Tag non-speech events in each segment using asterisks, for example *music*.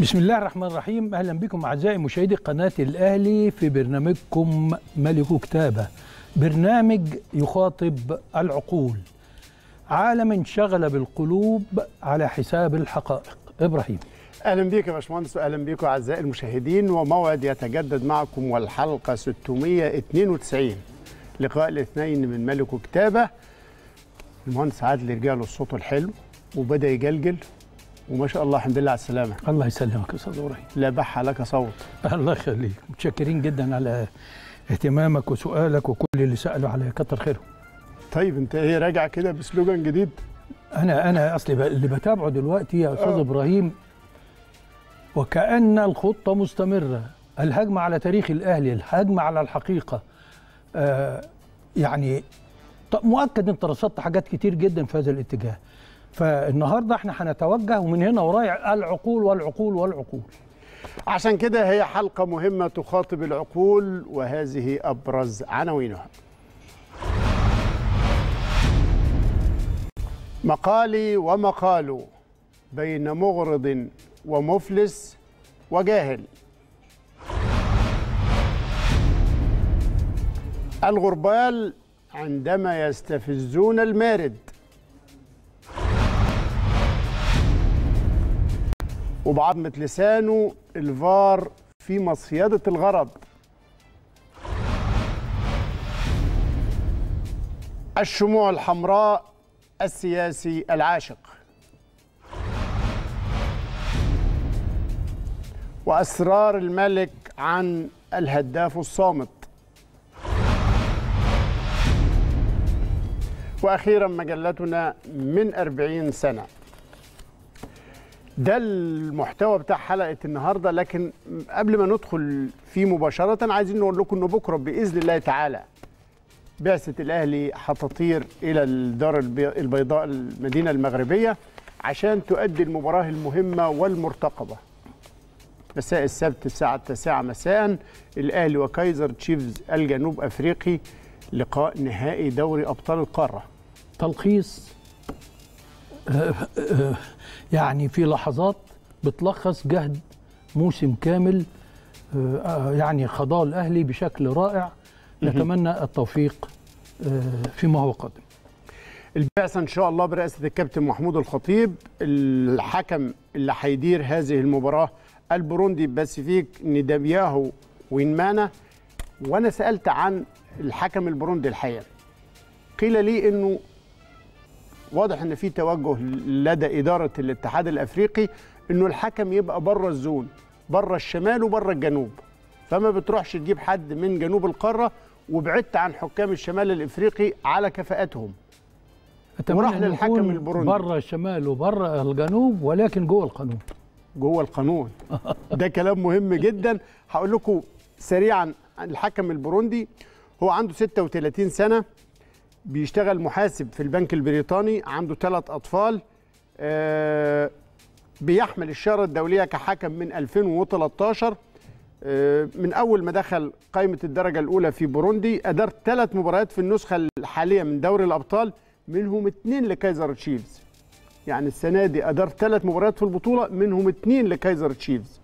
بسم الله الرحمن الرحيم اهلا بكم اعزائي مشاهدي قناه الاهلي في برنامجكم ملك كتابه برنامج يخاطب العقول عالم انشغل بالقلوب على حساب الحقائق ابراهيم اهلا بيك يا باشمهندس واهلا بيكم اعزائي المشاهدين وموعد يتجدد معكم والحلقه 692 لقاء الاثنين من ملك كتابه المهندس عادل رجع له الصوت الحلو وبدا يجلجل وما شاء الله الحمد لله على السلامه الله يسلمك يا استاذ ابراهيم لا بح لك صوت الله يخليك متشكرين جدا على اهتمامك وسؤالك وكل اللي سالوا على كتر خيرهم طيب انت ايه راجع كده بسلوجان جديد انا انا اصلي اللي بتابعه دلوقتي يا استاذ آه. ابراهيم وكأن الخطة مستمرة الهجمة على تاريخ الأهلي الهجمة على الحقيقة آه يعني مؤكد أنت رصدت حاجات كتير جدا في هذا الاتجاه فالنهارده احنا هنتوجه ومن هنا ورايح العقول والعقول والعقول عشان كده هي حلقه مهمه تخاطب العقول وهذه ابرز عناوينها مقالي ومقالو بين مغرض ومفلس وجاهل الغربال عندما يستفزون المارد وبعظمة لسانه الفار في مصيدة الغرض الشموع الحمراء السياسي العاشق وأسرار الملك عن الهداف الصامت وأخيرا مجلتنا من أربعين سنة ده المحتوى بتاع حلقه النهارده لكن قبل ما ندخل فيه مباشره عايزين نقول لكم ان بكره باذن الله تعالى بعثه الاهلي هتطير الى الدار البيضاء المدينه المغربيه عشان تؤدي المباراه المهمه والمرتقبه مساء السبت الساعه 9 مساء الاهلي وكايزر تشيفز الجنوب افريقي لقاء نهائي دوري ابطال القاره تلخيص *laughs* يعني في لحظات بتلخص جهد موسم كامل آه، آه، يعني خضاع الاهلي بشكل رائع نتمنى التوفيق آه، فيما هو قادم البعثة إن شاء الله برئاسة الكابتن محمود الخطيب الحكم اللي هيدير هذه المباراة البروندي باسيفيك ندابياهو وينمانا وأنا سألت عن الحكم البروندي الحقيقة قيل لي أنه واضح ان في توجه لدى اداره الاتحاد الافريقي انه الحكم يبقى بره الزون بره الشمال وبره الجنوب فما بتروحش تجيب حد من جنوب القاره وبعدت عن حكام الشمال الافريقي على كفاءتهم وراح للحكم البروندي بره الشمال وبره الجنوب ولكن جوه القانون جوه القانون *laughs* ده كلام مهم جدا هقول لكم سريعا الحكم البروندي هو عنده 36 سنه بيشتغل محاسب في البنك البريطاني عنده ثلاث أطفال آه، بيحمل الشارة الدولية كحكم من 2013 آه، من أول ما دخل قائمة الدرجة الأولى في بوروندي أدار ثلاث مباريات في النسخة الحالية من دوري الأبطال منهم اثنين لكايزر تشيفز يعني السنة دي أدار ثلاث مباريات في البطولة منهم اثنين لكايزر تشيفز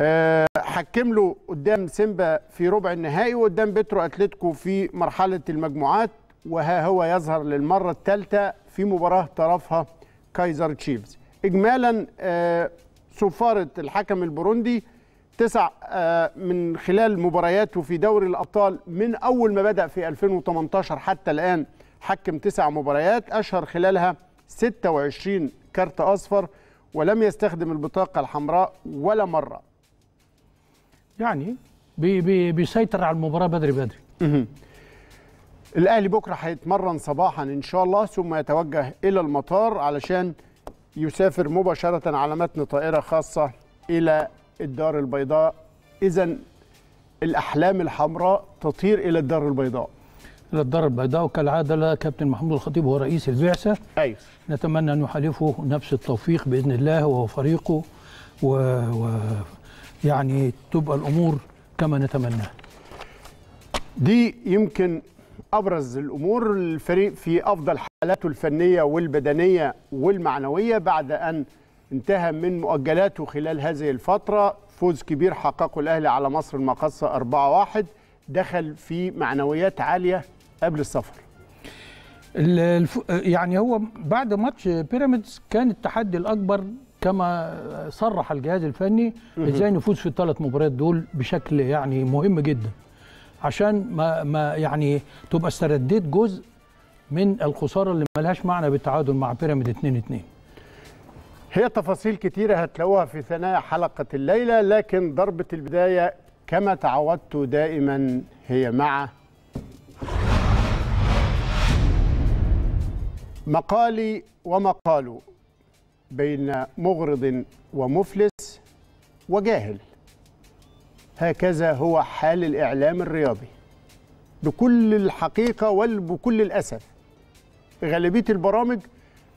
آه، حكم له قدام سيمبا في ربع النهائي وقدام بترو اتلتيكو في مرحله المجموعات وها هو يظهر للمره الثالثه في مباراه طرفها كايزر تشيفز اجمالا آه، صفاره الحكم البوروندي تسع آه، من خلال مبارياته في دوري الابطال من اول ما بدا في 2018 حتى الان حكم تسع مباريات اشهر خلالها 26 كارت اصفر ولم يستخدم البطاقه الحمراء ولا مره يعني بي بي بيسيطر على المباراه بدري بدري الاهلي بكره هيتمرن صباحا ان شاء الله ثم يتوجه الى المطار علشان يسافر مباشره على متن طائره خاصه الى الدار البيضاء اذا الاحلام الحمراء تطير الى الدار البيضاء الى الدار البيضاء وكالعاده لا كابتن محمود الخطيب هو رئيس البعثه ايوه نتمنى ان يحالفه نفس التوفيق باذن الله وهو فريقه و... و... يعني تبقى الامور كما نتمناها دي يمكن ابرز الامور الفريق في افضل حالاته الفنيه والبدنيه والمعنويه بعد ان انتهى من مؤجلاته خلال هذه الفتره فوز كبير حققه الاهلي على مصر المقصه 4-1 دخل في معنويات عاليه قبل السفر يعني هو بعد ماتش بيراميدز كان التحدي الاكبر كما صرح الجهاز الفني ازاي نفوز في الثلاث مباريات دول بشكل يعني مهم جدا عشان ما, ما يعني تبقى استرديت جزء من الخساره اللي ملهاش معنى بالتعادل مع بيراميد 2 2 هي تفاصيل كتيره هتلاقوها في ثنايا حلقه الليله لكن ضربه البدايه كما تعودت دائما هي مع مقالي ومقاله بين مغرض ومفلس وجاهل هكذا هو حال الإعلام الرياضي بكل الحقيقة وبكل الأسف غالبية البرامج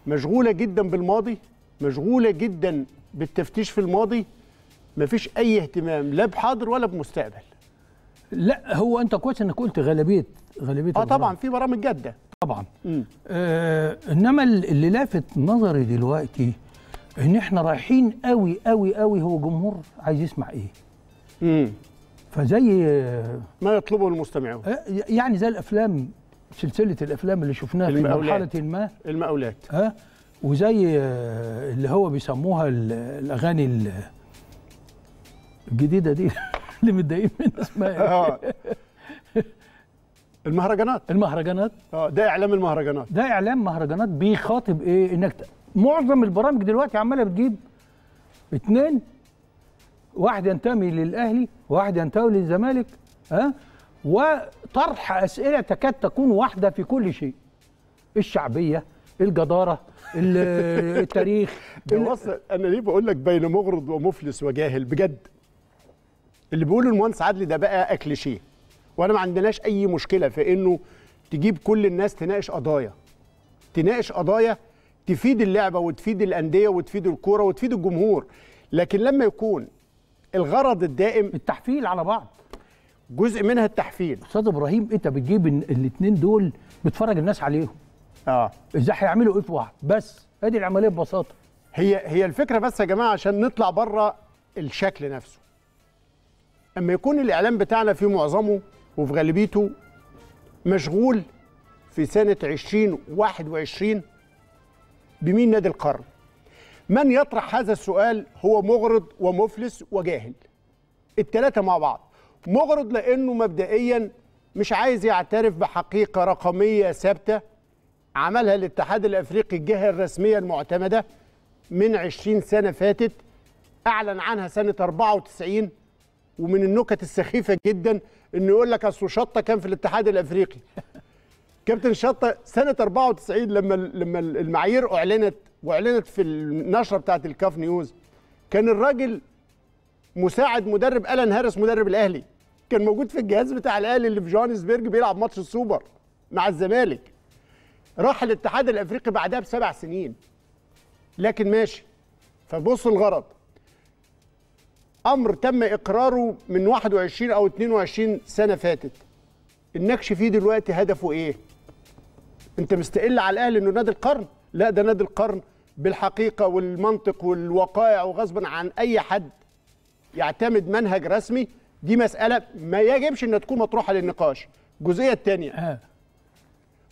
مشغولة جدا بالماضي مشغولة جدا بالتفتيش في الماضي مفيش أي اهتمام لا بحاضر ولا بمستقبل لا هو أنت كويس أنك قلت غالبية غالبية اه طبعا في برامج جاده طبعا آه انما اللي لافت نظري دلوقتي ان احنا رايحين قوي قوي قوي هو جمهور عايز يسمع ايه امم فزي آه، ما يطلبه المستمعون آه، يعني زي الافلام سلسله الافلام اللي شفناها في مرحله ما المقاولات ها آه، وزي اللي هو بيسموها الاغاني الجديده دي *laughs* اللي متضايقين من اسمها إيه؟ المهرجانات المهرجانات اه ده اعلام المهرجانات ده اعلام مهرجانات بيخاطب ايه انك معظم البرامج دلوقتي عماله بتجيب اثنين واحد ينتمي للاهلي وواحد ينتمي للزمالك ها أه؟ وطرح اسئله تكاد تكون واحده في كل شيء الشعبيه الجداره *laughs* التاريخ وصل انا ليه بقول لك بين مغرض ومفلس وجاهل بجد اللي بيقوله المهندس عدلي ده بقى اكليشيه وانا ما عندناش اي مشكله في انه تجيب كل الناس تناقش قضايا تناقش قضايا تفيد اللعبه وتفيد الانديه وتفيد الكوره وتفيد الجمهور لكن لما يكون الغرض الدائم التحفيل على بعض جزء منها التحفيل استاذ ابراهيم انت بتجيب الاثنين دول بتفرج الناس عليهم اه ازاي هيعملوا ايه في واحد بس ادي العمليه ببساطه هي هي الفكره بس يا جماعه عشان نطلع بره الشكل نفسه اما يكون الاعلام بتاعنا في معظمه وفي غالبيته مشغول في سنة 2021 بمين نادي القرن من يطرح هذا السؤال هو مغرض ومفلس وجاهل التلاتة مع بعض مغرض لأنه مبدئيا مش عايز يعترف بحقيقة رقمية ثابتة عملها الاتحاد الأفريقي الجهة الرسمية المعتمدة من 20 سنة فاتت أعلن عنها سنة 94 ومن النكت السخيفه جدا انه يقول لك اصل شطه كان في الاتحاد الافريقي كابتن شطه سنه 94 لما لما المعايير اعلنت واعلنت في النشره بتاعه الكاف نيوز كان الراجل مساعد مدرب الان هارس مدرب الاهلي كان موجود في الجهاز بتاع الاهلي اللي في جوهانسبرج بيلعب ماتش السوبر مع الزمالك راح الاتحاد الافريقي بعدها بسبع سنين لكن ماشي فبص الغرض امر تم اقراره من 21 او 22 سنه فاتت النكش فيه دلوقتي هدفه ايه انت مستقل على الاهلي انه نادي القرن لا ده نادي القرن بالحقيقه والمنطق والوقائع وغصبا عن اي حد يعتمد منهج رسمي دي مساله ما يجبش انها تكون مطروحه للنقاش الجزئيه الثانيه آه.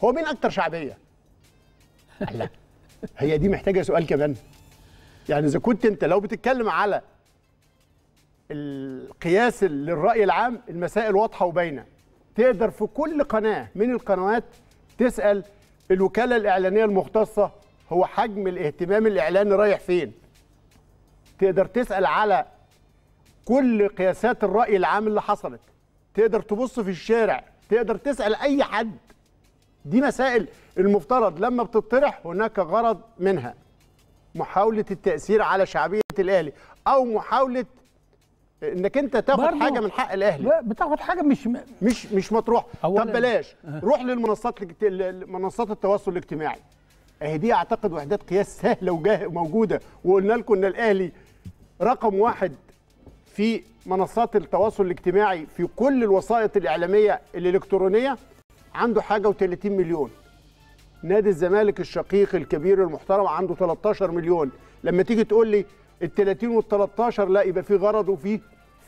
هو مين اكتر شعبيه *laughs* لا هي دي محتاجه سؤال كمان يعني اذا كنت انت لو بتتكلم على القياس للرأي العام المسائل واضحة وباينة تقدر في كل قناة من القنوات تسأل الوكالة الإعلانية المختصة هو حجم الاهتمام الإعلاني رايح فين تقدر تسأل على كل قياسات الرأي العام اللي حصلت تقدر تبص في الشارع تقدر تسأل أي حد دي مسائل المفترض لما بتطرح هناك غرض منها محاولة التأثير على شعبية الأهلي أو محاولة انك انت تاخد حاجه من حق الاهلي بتاخد حاجه مش م... مش مش مطروح طب بلاش أه. روح للمنصات منصات التواصل الاجتماعي اهي دي اعتقد وحدات قياس سهله وموجوده وقلنا لكم ان الاهلي رقم واحد في منصات التواصل الاجتماعي في كل الوسائط الاعلاميه الالكترونيه عنده حاجه و30 مليون نادي الزمالك الشقيق الكبير المحترم عنده 13 مليون لما تيجي تقول لي ال 30 وال 13 لا يبقى في غرض وفي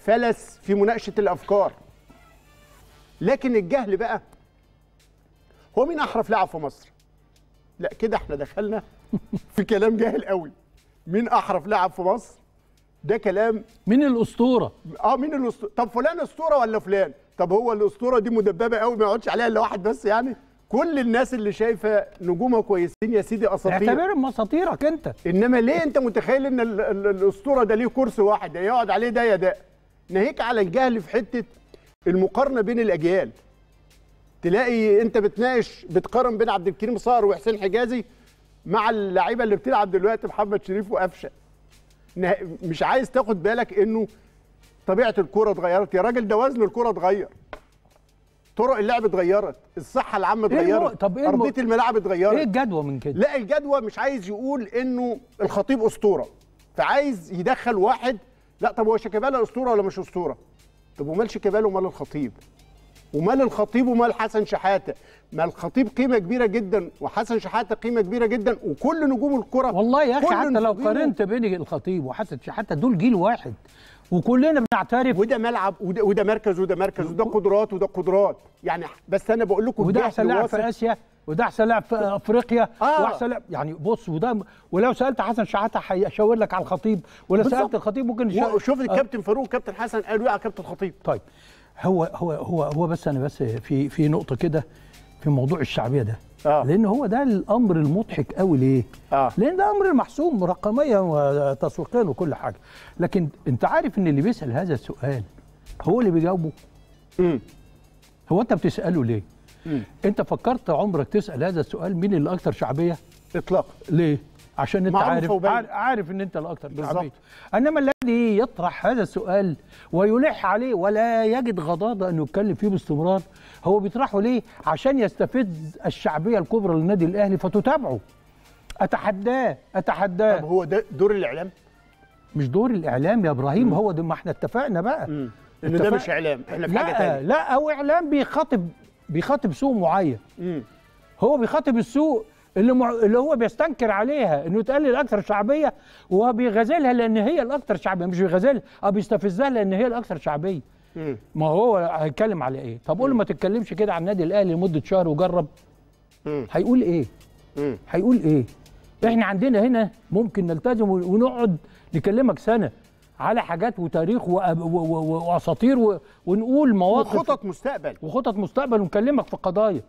فلس في مناقشه الافكار لكن الجهل بقى هو مين احرف لاعب في مصر لا كده احنا دخلنا في كلام جاهل قوي مين احرف لاعب في مصر ده كلام مين الاسطوره اه مين الاسطوره طب فلان اسطوره ولا فلان طب هو الاسطوره دي مدببه قوي ما يقعدش عليها الا واحد بس يعني كل الناس اللي شايفه نجومها كويسين يا سيدي اساطير اعتبرهم اساطيرك انت انما ليه انت متخيل ان الـ الـ الاسطوره ده ليه كرسي واحد إيه يقعد عليه ده يا ده ناهيك على الجهل في حته المقارنه بين الاجيال تلاقي انت بتناقش بتقارن بين عبد الكريم صقر وحسين حجازي مع اللعيبه اللي بتلعب دلوقتي محمد شريف وقفشه مش عايز تاخد بالك انه طبيعه الكوره اتغيرت يا راجل ده وزن الكوره اتغير طرق اللعب اتغيرت الصحه العامه إيه اتغيرت طب إيه ارضيه الملاعب اتغيرت ايه الجدوى من كده لا الجدوى مش عايز يقول انه الخطيب اسطوره فعايز يدخل واحد لا طب هو شيكابالا اسطوره ولا مش اسطوره طب ومال شيكابالا ومال الخطيب ومال الخطيب ومال حسن شحاته ما الخطيب قيمه كبيره جدا وحسن شحاته قيمه كبيره جدا وكل نجوم الكره والله يا اخي حتى لو قارنت بين الخطيب وحسن شحاته دول جيل واحد وكلنا بنعترف وده ملعب وده, وده مركز وده مركز وده قدرات وده قدرات يعني بس انا بقول لكم وده احسن لاعب في اسيا وده احسن لاعب في افريقيا آه. واحسن لاعب يعني بص وده ولو سالت حسن شحاته هيشاور لك على الخطيب ولو سالت الخطيب ممكن يشاور شوف آه. الكابتن فاروق كابتن حسن قالوا ايه على كابتن الخطيب طيب هو هو هو هو بس انا بس في في نقطه كده في موضوع الشعبيه ده آه. لان هو ده الامر المضحك قوي ليه آه. لان ده امر محسوم رقميا وتسويقيا وكل حاجه لكن انت عارف ان اللي بيسال هذا السؤال هو اللي بيجاوبه م. هو انت بتساله ليه م. انت فكرت عمرك تسال هذا السؤال مين اللي اكثر شعبيه اطلاقا ليه عشان انت عارف وبين. عارف ان انت الاكثر شعبيه انما الذي يطرح هذا السؤال ويلح عليه ولا يجد غضاضه انه يتكلم فيه باستمرار هو بيطرحه ليه عشان يستفز الشعبيه الكبرى للنادي الاهلي فتتابعه اتحداه اتحداه طب هو ده دور الاعلام مش دور الاعلام يا ابراهيم مم. هو ده ما احنا اتفقنا بقى ان ده مش اعلام احنا في لا حاجه تانية لا هو اعلام بيخاطب بيخاطب سوق معين هو بيخاطب السوق اللي مع... اللي هو بيستنكر عليها انه تقلل الاكثر شعبيه وبيغازلها لان هي الاكثر شعبيه مش بيغازلها اه بيستفزها لان هي الاكثر شعبيه ما هو هيتكلم على ايه طب قول له ما تتكلمش كده عن النادي الاهلي لمده شهر وجرب هيقول ايه هيقول ايه احنا عندنا هنا ممكن نلتزم ونقعد نكلمك سنه على حاجات وتاريخ واساطير ونقول مواقف وخطط مستقبل وخطط مستقبل ونكلمك في قضايا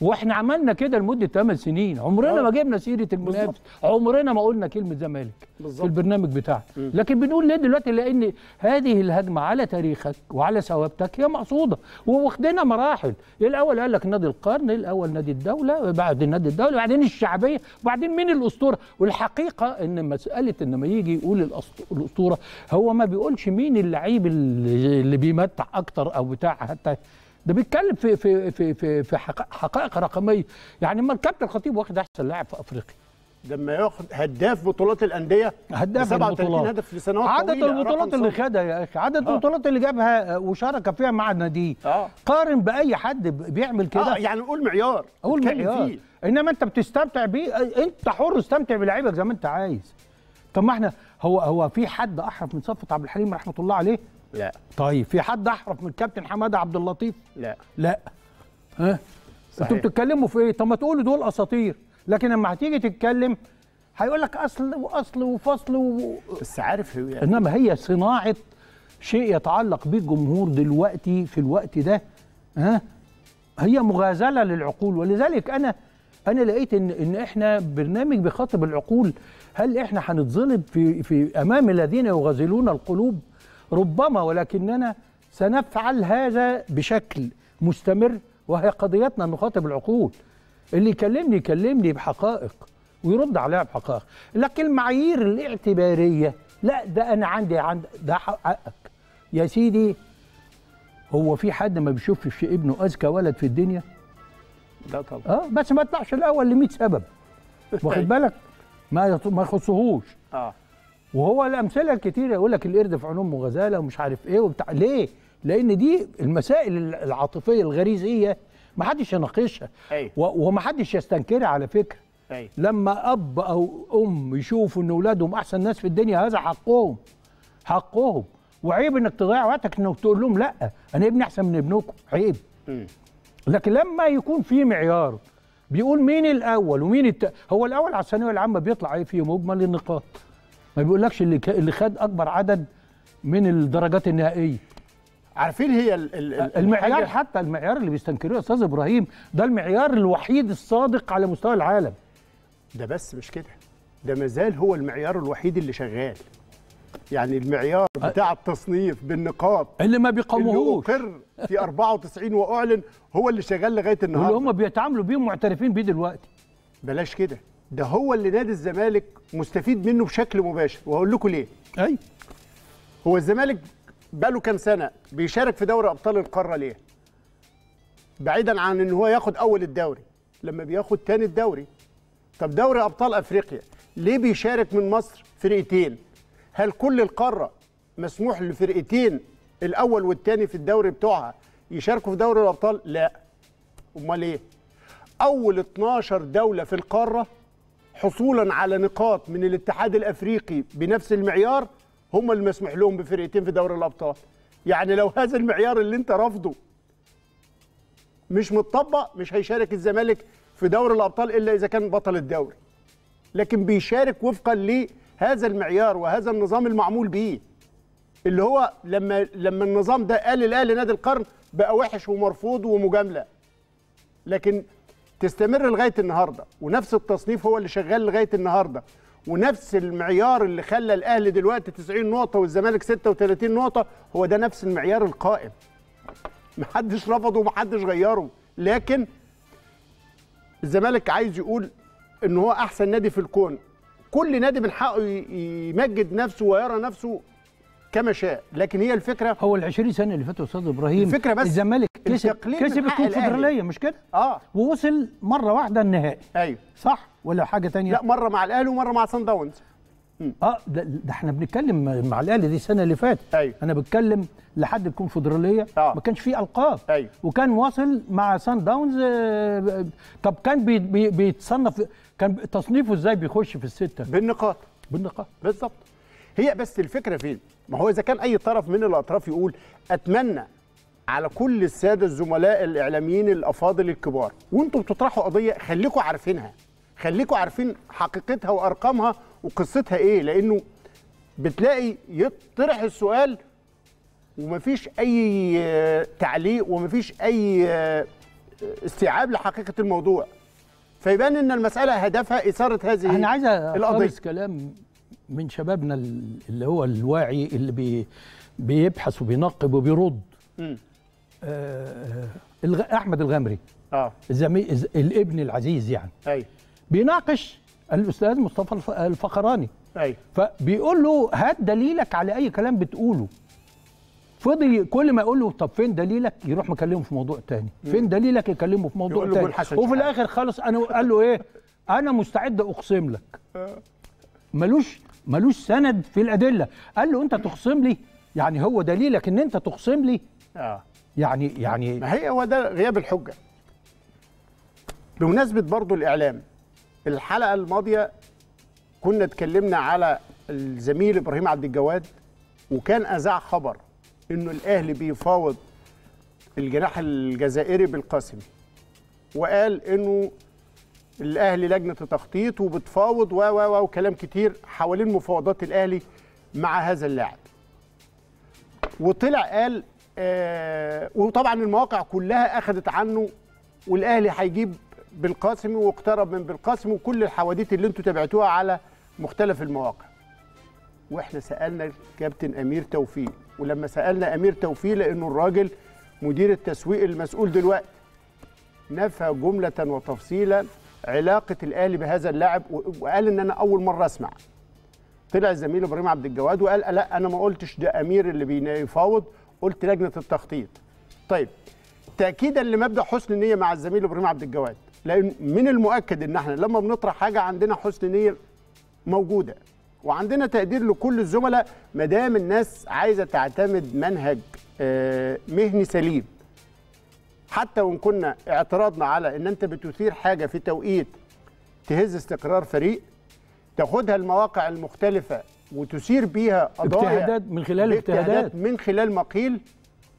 واحنا عملنا كده لمده 8 سنين عمرنا آه. ما جبنا سيره المنافس عمرنا ما قلنا كلمه زمالك في البرنامج بتاعنا لكن بنقول ليه دلوقتي لان هذه الهجمه على تاريخك وعلى ثوابتك هي مقصوده وواخدنا مراحل الاول قال لك نادي القرن الاول نادي الدوله بعد نادي الدوله وبعدين الشعبيه وبعدين مين الاسطوره والحقيقه ان مساله ان ما يجي يقول الاسطوره هو ما بيقولش مين اللعيب اللي بيمتع اكتر او بتاع حتى ده بيتكلم في في في في, في حقائق رقميه يعني اما الكابتن الخطيب واخد احسن لاعب في افريقيا لما ياخد هداف بطولات الانديه هداف 37 هدف طويله عدد البطولات اللي خدها يا اخي عدد آه. البطولات اللي جابها آه، وشارك فيها مع ناديه آه. قارن باي حد بيعمل كده اه يعني قول معيار قول معيار فيه. انما انت بتستمتع بيه آه، انت حر استمتع بلعيبك زي ما انت عايز طب ما احنا هو هو في حد احرف من صفة عبد الحليم رحمه الله عليه لا طيب في حد احرف من الكابتن حماده عبد اللطيف لا لا ها انتوا بتتكلموا في ايه طب ما تقولوا دول اساطير لكن لما هتيجي تتكلم هيقول لك اصل واصل وفصل و... بس عارف هو يعني. انما هي صناعه شيء يتعلق به الجمهور دلوقتي في الوقت ده ها هي مغازله للعقول ولذلك انا انا لقيت ان ان احنا برنامج بيخاطب العقول هل احنا هنتظلم في في امام الذين يغازلون القلوب ربما ولكننا سنفعل هذا بشكل مستمر وهي قضيتنا نخاطب العقول اللي يكلمني يكلمني بحقائق ويرد عليها بحقائق لكن المعايير الاعتباريه لا ده انا عندي عند ده حقك يا سيدي هو في حد ما بيشوفش في ابنه اذكى ولد في الدنيا لا طبعا اه بس ما يطلعش الاول ل 100 سبب *laughs* واخد بالك ما ما يخصهوش اه وهو الامثله الكتير يقول لك القرد في عين امه غزاله ومش عارف ايه وبتاع ليه؟ لان دي المسائل العاطفيه الغريزيه ما حدش يناقشها أيه. وما حدش يستنكرها على فكره أي. لما اب او ام يشوفوا ان اولادهم احسن ناس في الدنيا هذا حقهم حقهم وعيب انك تضيع وقتك انك تقول لهم لا انا ابني احسن من ابنكم عيب لكن لما يكون في معيار بيقول مين الاول ومين الت... هو الاول على الثانويه العامه بيطلع ايه فيه مجمل النقاط ما بيقولكش اللي اللي خد اكبر عدد من الدرجات النهائيه عارفين هي ال ال آه، المعيار حتى المعيار اللي بيستنكروه استاذ ابراهيم ده المعيار الوحيد الصادق على مستوى العالم ده بس مش كده ده مازال هو المعيار الوحيد اللي شغال يعني المعيار آه. بتاع التصنيف بالنقاط اللي ما بيقوموهوش اللي اقر في 94 واعلن هو اللي شغال لغايه النهارده اللي هم بيتعاملوا بيه معترفين بيه دلوقتي بلاش كده ده هو اللي نادي الزمالك مستفيد منه بشكل مباشر وهقول لكم ليه ايوه هو الزمالك بقاله كام سنه بيشارك في دوري ابطال القاره ليه بعيدا عن ان هو ياخد اول الدوري لما بياخد تاني الدوري طب دوري ابطال افريقيا ليه بيشارك من مصر فرقتين هل كل القاره مسموح لفرقتين الاول والتاني في الدوري بتوعها يشاركوا في دوري الابطال لا امال ايه اول 12 دوله في القاره حصولا على نقاط من الاتحاد الافريقي بنفس المعيار هم اللي مسموح لهم بفرقتين في دوري الابطال يعني لو هذا المعيار اللي انت رافضه مش متطبق مش هيشارك الزمالك في دوري الابطال الا اذا كان بطل الدوري لكن بيشارك وفقا لهذا المعيار وهذا النظام المعمول به اللي هو لما لما النظام ده قال الاهلي نادي القرن بقى وحش ومرفوض ومجامله لكن تستمر لغايه النهارده ونفس التصنيف هو اللي شغال لغايه النهارده ونفس المعيار اللي خلى الاهلي دلوقتي 90 نقطه والزمالك 36 نقطه هو ده نفس المعيار القائم محدش رفضه ومحدش غيره لكن الزمالك عايز يقول ان هو احسن نادي في الكون كل نادي من حقه يمجد نفسه ويرى نفسه كما شاء لكن هي الفكره هو ال 20 سنه اللي فاتوا استاذ ابراهيم الفكره بس الزمالك كسب كسب الكونفدراليه مش كده؟ اه ووصل مره واحده النهائي ايوه صح ولا حاجه ثانيه؟ لا مره مع الاهلي ومره مع صن داونز اه ده, ده احنا بنتكلم مع الاهلي دي السنه اللي فاتت أيوه. انا بتكلم لحد الكونفدراليه آه. ما كانش فيه القاب أيوه. وكان واصل مع صن داونز آه طب كان بي بي بيتصنف كان تصنيفه ازاي بيخش في السته بالنقاط بالنقاط بالظبط هي بس الفكره فين ما هو اذا كان اي طرف من الاطراف يقول اتمنى على كل الساده الزملاء الاعلاميين الافاضل الكبار وانتم بتطرحوا قضيه خليكم عارفينها خليكم عارفين حقيقتها وارقامها وقصتها ايه لانه بتلاقي يطرح السؤال ومفيش اي تعليق ومفيش اي استيعاب لحقيقه الموضوع فيبان ان المساله هدفها اثاره هذه انا عايز القضيه كلام من شبابنا اللي هو الواعي اللي بي بيبحث وبينقب وبيرد آه الغ... احمد الغامري اه زمي... الابن العزيز يعني ايوه بيناقش الاستاذ مصطفى الفقراني ايوه فبيقول له هات دليلك على اي كلام بتقوله فضل كل ما اقول له طب فين دليلك يروح مكلمه في موضوع تاني فين دليلك يكلمه في موضوع تاني وفي الاخر خالص انا قال له ايه انا مستعد اقسم لك آه. ملوش ملوش سند في الادله قال له انت تخصم لي يعني هو دليلك ان انت تخصم لي اه يعني يعني ما هي هو ده غياب الحجه بمناسبه برضو الاعلام الحلقه الماضيه كنا اتكلمنا على الزميل ابراهيم عبد الجواد وكان اذاع خبر انه الاهلي بيفاوض الجناح الجزائري بالقاسم وقال انه الاهلي لجنه التخطيط وبتفاوض و و وكلام كتير حوالين مفاوضات الاهلي مع هذا اللاعب وطلع قال آه وطبعا المواقع كلها اخذت عنه والاهلي هيجيب بالقاسمي واقترب من بالقاسمي وكل الحواديت اللي انتم تابعتوها على مختلف المواقع واحنا سالنا الكابتن امير توفيق ولما سالنا امير توفيق لانه الراجل مدير التسويق المسؤول دلوقتي نفى جمله وتفصيلا علاقه الاهلي بهذا اللاعب وقال ان انا اول مره اسمع طلع الزميل ابراهيم عبد الجواد وقال لا انا ما قلتش ده امير اللي بيفاوض قلت لجنه التخطيط طيب تاكيدا لمبدا حسن النيه مع الزميل ابراهيم عبد الجواد لان من المؤكد ان احنا لما بنطرح حاجه عندنا حسن نيه موجوده وعندنا تقدير لكل الزملاء ما دام الناس عايزه تعتمد منهج آه، مهني سليم حتى وان كنا اعتراضنا على ان انت بتثير حاجه في توقيت تهز استقرار فريق تاخدها المواقع المختلفه وتثير بيها قضايا اجتهادات من خلال اجتهادات من خلال مقيل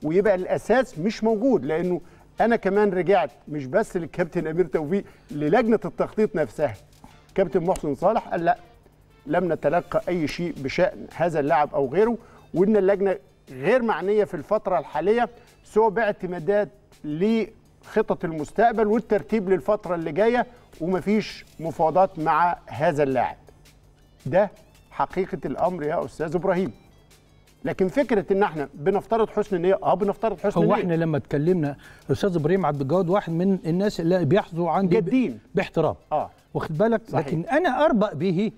ويبقى الاساس مش موجود لانه انا كمان رجعت مش بس للكابتن امير توفيق للجنه التخطيط نفسها كابتن محسن صالح قال لا لم نتلقى اي شيء بشان هذا اللاعب او غيره وان اللجنه غير معنيه في الفتره الحاليه سوى باعتمادات لخطط المستقبل والترتيب للفتره اللي جايه ومفيش مفاوضات مع هذا اللاعب ده حقيقه الامر يا استاذ ابراهيم لكن فكره ان احنا بنفترض حسن نيه اه بنفترض حسن النية هو احنا لما اتكلمنا استاذ ابراهيم عبد الجواد واحد من الناس اللي بيحظوا عندي جدين باحترام اه واخد بالك صحيح. لكن انا اربأ به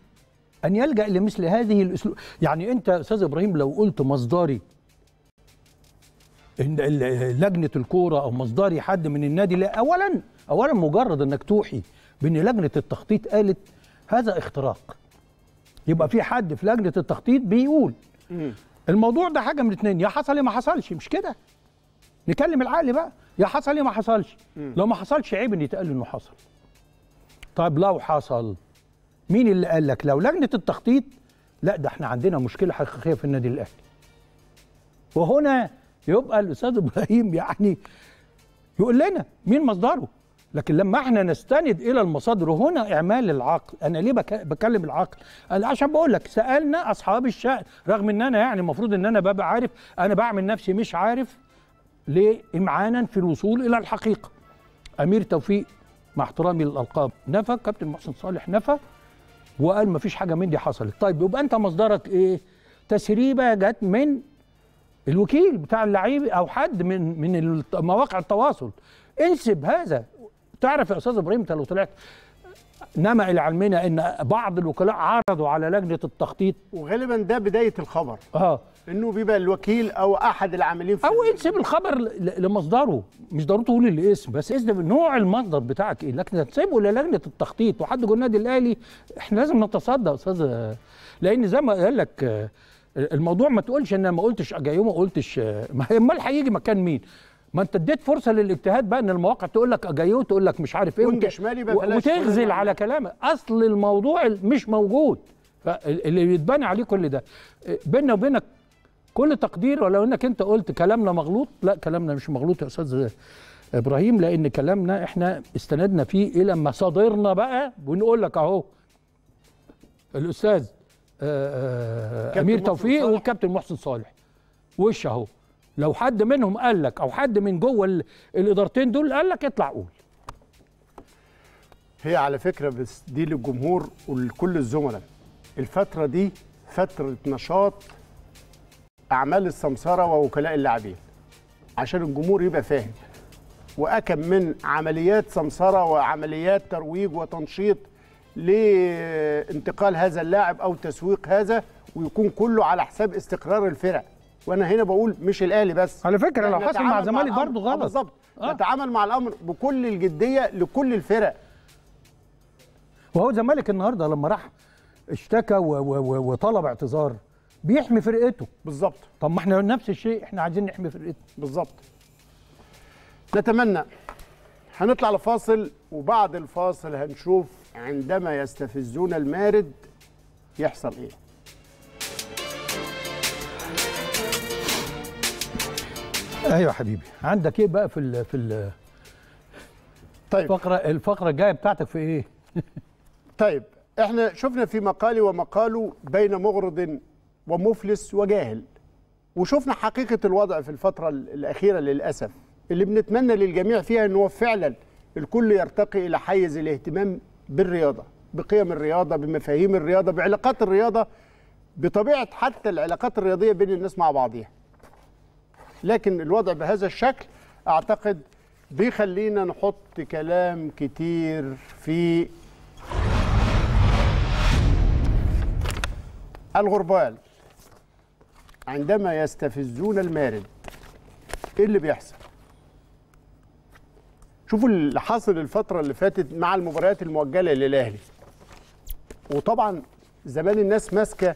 ان يلجا لمثل هذه الاسلوب يعني انت استاذ ابراهيم لو قلت مصدري لجنه الكوره او مصدري حد من النادي لا اولا اولا مجرد انك توحي بان لجنه التخطيط قالت هذا اختراق يبقى في حد في لجنه التخطيط بيقول الموضوع ده حاجه من اتنين يا حصل يا ما حصلش مش كده نكلم العقل بقى يا حصل يا ما حصلش لو ما حصلش عيب ان يتقال انه حصل طيب لو حصل مين اللي قال لك لو لجنه التخطيط لا ده احنا عندنا مشكله حقيقيه في النادي الاهلي وهنا يبقى الاستاذ ابراهيم يعني يقول لنا مين مصدره لكن لما احنا نستند الى المصادر هنا اعمال العقل انا ليه بكلم العقل انا عشان بقول لك سالنا اصحاب الشأن رغم ان انا يعني المفروض ان انا ببقى عارف انا بعمل نفسي مش عارف لامعانا في الوصول الى الحقيقه امير توفيق مع احترامي للالقاب نفى كابتن محسن صالح نفى وقال مفيش حاجه من دي حصلت طيب يبقى انت مصدرك ايه تسريبه جت من الوكيل بتاع اللعيبه او حد من من مواقع التواصل انسب هذا تعرف يا استاذ ابراهيم انت لو طلعت نما الى علمنا ان بعض الوكلاء عرضوا على لجنه التخطيط وغالبا ده بدايه الخبر اه انه بيبقى الوكيل او احد العاملين في او انسب الخبر لمصدره مش ضروري تقول الاسم بس اسم نوع المصدر بتاعك ايه لكن هتسيبه للجنه التخطيط وحد جوه النادي الاهلي احنا لازم نتصدى يا استاذ لان زي ما قال لك الموضوع ما تقولش ان انا ما قلتش اجايو ما قلتش ما هي امال هيجي مكان مين ما انت اديت فرصه للاجتهاد بقى ان المواقع تقول لك اجايو تقول لك مش عارف ايه وانت شمالي وتغزل على كلامك اصل الموضوع مش موجود اللي بيتبنى عليه كل ده بيننا وبينك كل تقدير ولو انك انت قلت كلامنا مغلوط لا كلامنا مش مغلوط يا استاذ ابراهيم لان كلامنا احنا استندنا فيه الى مصادرنا بقى ونقول لك اهو الاستاذ آه، آه، آه، امير توفيق والكابتن محسن صالح وش اهو لو حد منهم قال لك او حد من جوه الادارتين دول قال لك اطلع قول هي على فكره بس دي للجمهور ولكل الزملاء الفتره دي فتره نشاط اعمال السمسره ووكلاء اللاعبين عشان الجمهور يبقى فاهم واكم من عمليات سمسره وعمليات ترويج وتنشيط لانتقال هذا اللاعب او تسويق هذا ويكون كله على حساب استقرار الفرق وانا هنا بقول مش الاهلي بس على فكره لو حصل مع الزمالك برضه غلط آه، بالظبط آه. نتعامل مع الامر بكل الجديه لكل الفرق وهو الزمالك النهارده لما راح اشتكى وطلب اعتذار بيحمي فرقته بالظبط طب ما احنا نفس الشيء احنا عايزين نحمي فرقتنا بالظبط نتمنى هنطلع لفاصل وبعد الفاصل هنشوف عندما يستفزون المارد يحصل ايه ايوه حبيبي عندك ايه بقى في ال في ال طيب الفقره الفقره الجايه بتاعتك في ايه *laughs* طيب احنا شفنا في مقالي ومقاله بين مغرض ومفلس وجاهل وشفنا حقيقه الوضع في الفتره الاخيره للاسف اللي بنتمنى للجميع فيها ان هو فعلا الكل يرتقي الى حيز الاهتمام بالرياضه بقيم الرياضه بمفاهيم الرياضه بعلاقات الرياضه بطبيعه حتى العلاقات الرياضيه بين الناس مع بعضيها لكن الوضع بهذا الشكل اعتقد بيخلينا نحط كلام كتير في الغربال عندما يستفزون المارد ايه اللي بيحصل شوفوا اللي حصل الفتره اللي فاتت مع المباريات المؤجله للاهلي وطبعا زمان الناس ماسكه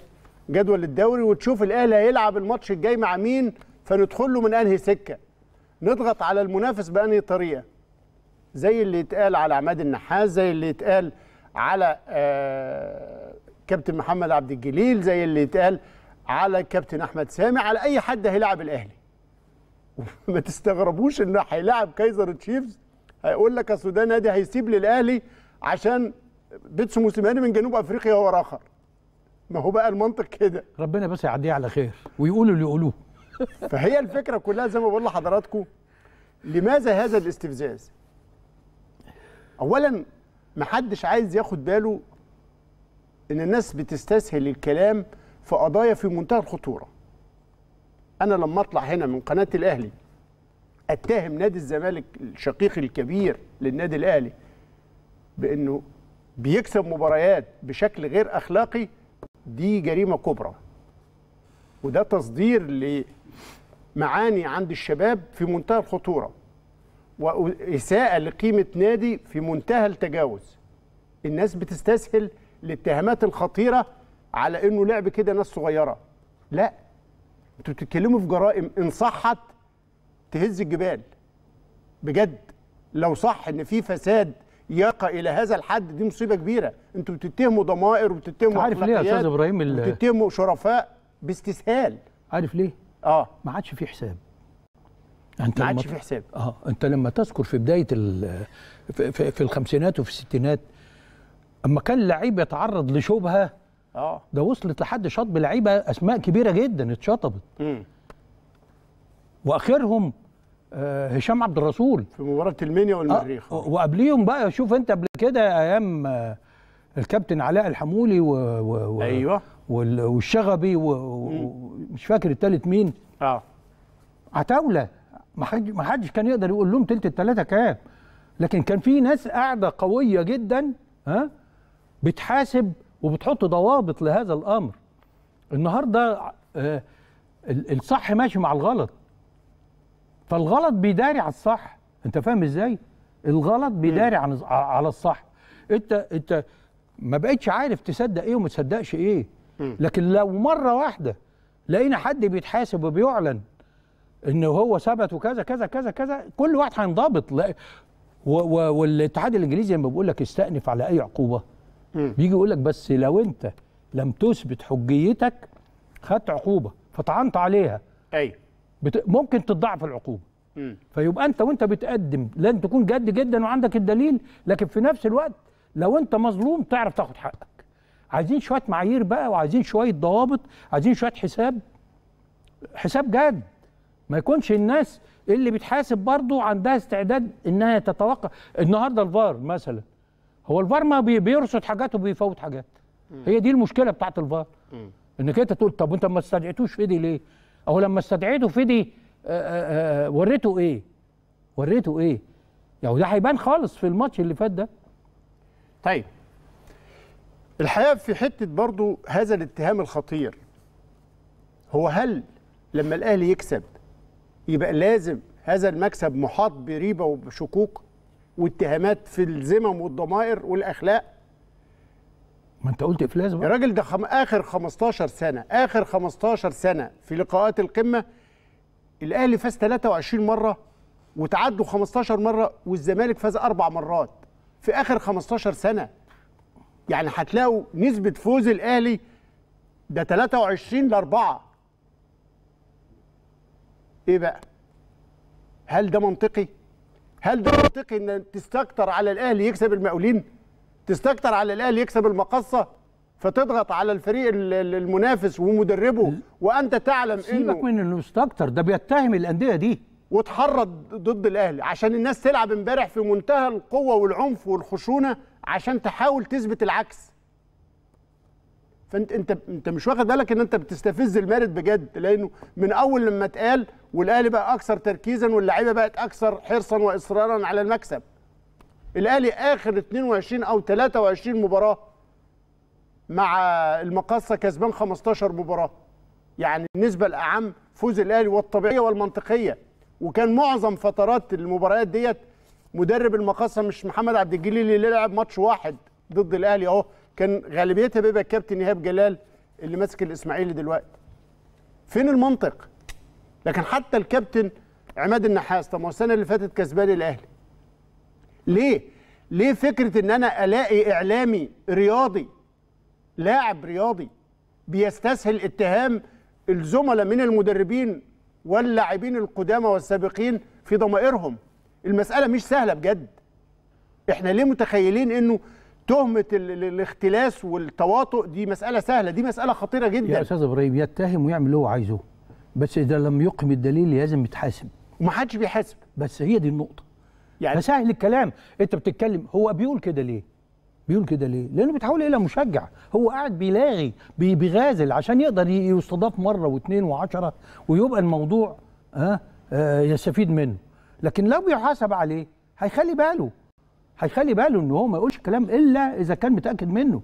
جدول الدوري وتشوف الاهلي هيلعب الماتش الجاي مع مين فندخل له من انهي سكه نضغط على المنافس بانهي طريقه زي اللي اتقال على عماد النحاس زي اللي اتقال على آه، كابتن محمد عبد الجليل زي اللي اتقال على كابتن احمد سامي على اي حد هيلاعب الاهلي *laughs* ما تستغربوش انه هيلاعب كايزر تشيفز هيقول لك اصل ده نادي هيسيب للاهلي عشان بيتسو موسيماني من جنوب افريقيا هو الاخر ما هو بقى المنطق كده ربنا بس يعديه على خير ويقولوا اللي يقولوه *laughs* فهي الفكره كلها زي ما بقول لحضراتكم لماذا هذا الاستفزاز اولا ما حدش عايز ياخد باله ان الناس بتستسهل الكلام في قضايا في منتهى الخطوره انا لما اطلع هنا من قناه الاهلي اتهم نادي الزمالك الشقيق الكبير للنادي الاهلي بانه بيكسب مباريات بشكل غير اخلاقي دي جريمه كبرى وده تصدير لمعاني عند الشباب في منتهى الخطوره واساءه لقيمه نادي في منتهى التجاوز الناس بتستسهل الاتهامات الخطيره على انه لعب كده ناس صغيره لا انتوا بتتكلموا في جرائم ان صحت تهز الجبال بجد لو صح ان في فساد يقى الى هذا الحد دي مصيبه كبيره انتوا بتتهموا ضمائر وبتتهموا عارف ليه يا استاذ ابراهيم بتتهموا شرفاء باستسهال عارف ليه اه ما عادش في حساب انت ما عادش في حساب اه انت لما تذكر في بدايه في, في, في الخمسينات وفي الستينات اما كان لعيب يتعرض لشبهه اه ده وصلت لحد شطب لعيبه اسماء كبيره جدا اتشطبت واخرهم آه، هشام عبد الرسول في مباراه المنيا آه، والمريخ آه وقبليهم بقى شوف انت قبل كده ايام آه، الكابتن علاء الحمولي و و ايوه والشغبي ومش فاكر الثالث مين اه عتاوله ما حدش كان يقدر يقول لهم ثلث الثلاثه كام لكن كان في ناس قاعده قويه جدا ها بتحاسب وبتحط ضوابط لهذا الامر النهارده الصح ماشي مع الغلط فالغلط بيداري على الصح انت فاهم ازاي الغلط بيداري عن على الصح انت انت ما بقتش عارف تصدق ايه وما تصدقش ايه لكن لو مره واحده لقينا حد بيتحاسب وبيعلن ان هو ثبت وكذا كذا كذا كذا كل واحد هينضبط والاتحاد الانجليزي لما بيقول لك استأنف على اي عقوبه بيجي يقول لك بس لو انت لم تثبت حجيتك خدت عقوبه فطعنت عليها ايوه بت... ممكن تضعف العقوبه فيبقى انت وانت بتقدم لازم تكون جد جدا وعندك الدليل لكن في نفس الوقت لو انت مظلوم تعرف تاخد حقك عايزين شويه معايير بقى وعايزين شويه ضوابط عايزين شويه حساب حساب جاد ما يكونش الناس اللي بتحاسب برضه عندها استعداد انها تتوقع النهارده الفار مثلا هو الفار ما بيرصد حاجات وبيفوت حاجات هي دي المشكله بتاعت الفار انك انت تقول طب وانت ما استدعيتوش في ايدي ليه اهو لما استدعيته فدي آه، آه، آه، وريته ايه وريته ايه يعني ده هيبان خالص في الماتش اللي فات ده طيب الحقيقه في حته برضو هذا الاتهام الخطير هو هل لما الاهلي يكسب يبقى لازم هذا المكسب محاط بريبه وبشكوك واتهامات في الذمم والضمائر والاخلاق ما انت قلت افلاس بقى الراجل ده خم... اخر 15 سنه اخر 15 سنه في لقاءات القمه الاهلي فاز 23 مره وتعدوا 15 مره والزمالك فاز اربع مرات في اخر 15 سنه يعني هتلاقوا نسبه فوز الاهلي ده 23 ل 4 ايه بقى هل ده منطقي هل ده منطقي ان تستكتر على الاهلي يكسب المقاولين تستكتر على الاهلي يكسب المقصه فتضغط على الفريق المنافس ومدربه وانت تعلم انه سيبك من انه يستكتر ده بيتهم الانديه دي وتحرض ضد الاهلي عشان الناس تلعب امبارح في منتهى القوه والعنف والخشونه عشان تحاول تثبت العكس فانت انت انت مش واخد بالك ان انت بتستفز المارد بجد لانه من اول لما اتقال والاهلي بقى اكثر تركيزا واللعيبه بقت اكثر حرصا واصرارا على المكسب الاهلي اخر 22 او 23 مباراه مع المقاصه كسبان 15 مباراه يعني النسبه الاعم فوز الاهلي والطبيعيه والمنطقيه وكان معظم فترات المباريات ديت مدرب المقاصه مش محمد عبد الجليل اللي لعب ماتش واحد ضد الاهلي اهو كان غالبيتها بيبقى الكابتن ايهاب جلال اللي ماسك الاسماعيلي دلوقتي فين المنطق لكن حتى الكابتن عماد النحاس طب ما السنه اللي فاتت كسبان الاهلي ليه ليه فكره ان انا الاقي اعلامي رياضي لاعب رياضي بيستسهل اتهام الزملاء من المدربين واللاعبين القدامى والسابقين في ضمائرهم المساله مش سهله بجد احنا ليه متخيلين انه تهمه الاختلاس والتواطؤ دي مساله سهله دي مساله خطيره جدا يا استاذ ابراهيم يتهم ويعمل اللي هو عايزه بس اذا لم يقم الدليل لازم يتحاسب ومحدش بيحاسب بس هي دي النقطه يعني سهل الكلام انت بتتكلم هو بيقول كده ليه بيقول كده ليه لانه بيتحول الى مشجع هو قاعد بيلاغي بيغازل عشان يقدر يستضاف مره واثنين وعشرة ويبقى الموضوع ها آه يستفيد منه لكن لو بيحاسب عليه هيخلي باله هيخلي باله ان هو ما يقولش كلام الا اذا كان متاكد منه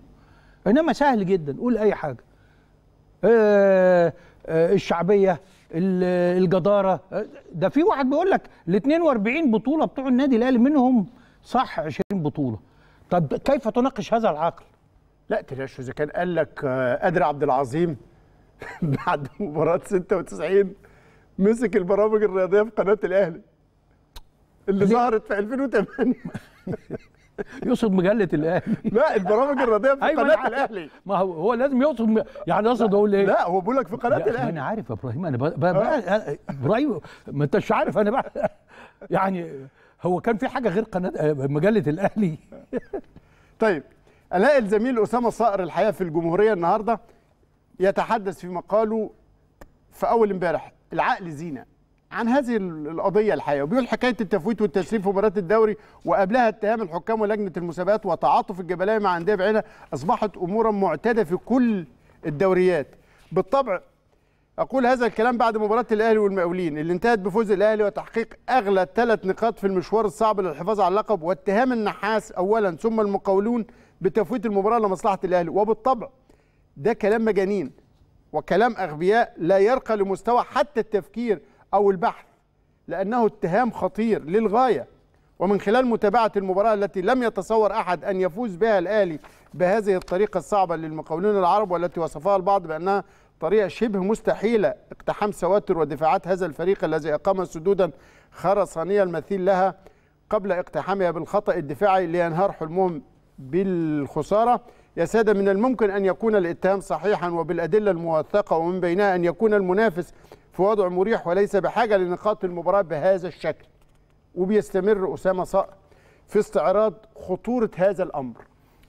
انما سهل جدا قول اي حاجه آه آه الشعبيه الجداره ده في واحد بيقول لك ال 42 بطوله بتوع النادي الاهلي منهم صح 20 بطوله طب كيف تناقش هذا العقل؟ لا تلاش اذا كان قال لك قادر عبد العظيم *laughs* بعد مباراه 96 مسك البرامج الرياضيه في قناه الاهلي اللي ظهرت في 2008 *laughs* *laughs* يقصد مجله الاهلي لا البرامج الرياضيه في أيوة قناه يعني الاهلي ما هو هو لازم يقصد يعني اقصد اقول ايه لا هو بيقول لك في قناه الاهلي انا عارف يا ابراهيم انا بقى آه. آه، ابراهيم ما انتش عارف انا بقى *laughs* يعني هو كان في حاجه غير قناه آه، مجله الاهلي *laughs* طيب الاقي الزميل اسامه صقر الحقيقه في الجمهوريه النهارده يتحدث في مقاله في اول امبارح العقل زينه عن هذه القضيه الحقيقه وبيقول حكايه التفويت والتسريب في مباراه الدوري وقبلها اتهام الحكام ولجنه المسابقات وتعاطف الجبلاء مع انديه بعينها اصبحت امورا معتاده في كل الدوريات بالطبع اقول هذا الكلام بعد مباراه الاهلي والمقاولين اللي انتهت بفوز الاهلي وتحقيق اغلى ثلاث نقاط في المشوار الصعب للحفاظ على اللقب واتهام النحاس اولا ثم المقاولون بتفويت المباراه لمصلحه الاهلي وبالطبع ده كلام مجانين وكلام اغبياء لا يرقى لمستوى حتى التفكير أو البحث لأنه اتهام خطير للغاية ومن خلال متابعة المباراة التي لم يتصور أحد أن يفوز بها الاهلي بهذه الطريقة الصعبة للمقاولون العرب والتي وصفها البعض بأنها طريقة شبه مستحيلة اقتحام سواتر ودفاعات هذا الفريق الذي أقام سدودا خرسانية المثيل لها قبل اقتحامها بالخطأ الدفاعي لينهار حلمهم بالخسارة يا سادة من الممكن أن يكون الاتهام صحيحا وبالأدلة الموثقة ومن بينها أن يكون المنافس في وضع مريح وليس بحاجه لنقاط المباراه بهذا الشكل وبيستمر اسامه صقر في استعراض خطوره هذا الامر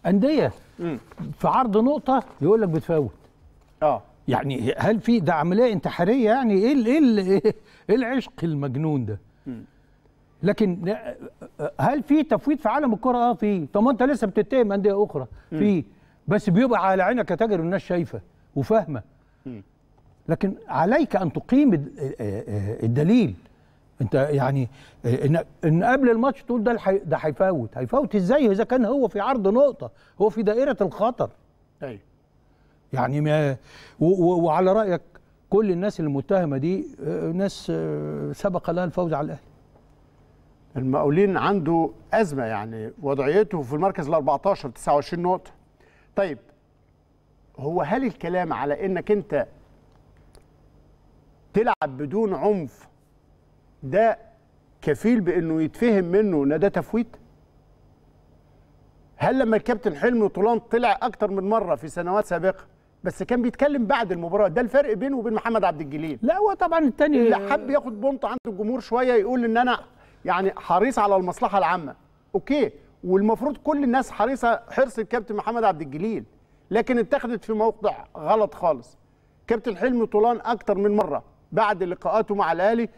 انديه مم. في عرض نقطه يقول لك بتفوت اه يعني هل في ده عمليه انتحاريه يعني ايه إيه, ايه ايه العشق المجنون ده مم. لكن هل في تفويت في عالم الكره اه في طب ما انت لسه بتتهم انديه اخرى في بس بيبقى على عينك يا تاجر والناس شايفه وفاهمه لكن عليك ان تقيم آه، آه، الدليل انت يعني آه، ان ان قبل الماتش تقول ده ده هيفوت هيفوت ازاي اذا كان هو في عرض نقطه هو في دائره الخطر ايوه يعني ما وعلى رايك كل الناس المتهمه دي ناس سبق لها الفوز على الاهلي المقاولين عنده ازمه يعني وضعيته في المركز ال 14 29 نقطه طيب هو هل الكلام على انك انت تلعب بدون عنف ده كفيل بانه يتفهم منه ان ده تفويت هل لما الكابتن حلمي طولان طلع اكتر من مره في سنوات سابقه بس كان بيتكلم بعد المباراه ده الفرق بينه وبين محمد عبد الجليل لا هو طبعا الثاني اللي حب ياخد بونط عند الجمهور شويه يقول ان انا يعني حريص على المصلحه العامه اوكي والمفروض كل الناس حريصه حرص الكابتن محمد عبد الجليل لكن اتخذت في موقع غلط خالص كابتن حلمي طولان اكتر من مره بعد لقاءاته مع الاهلي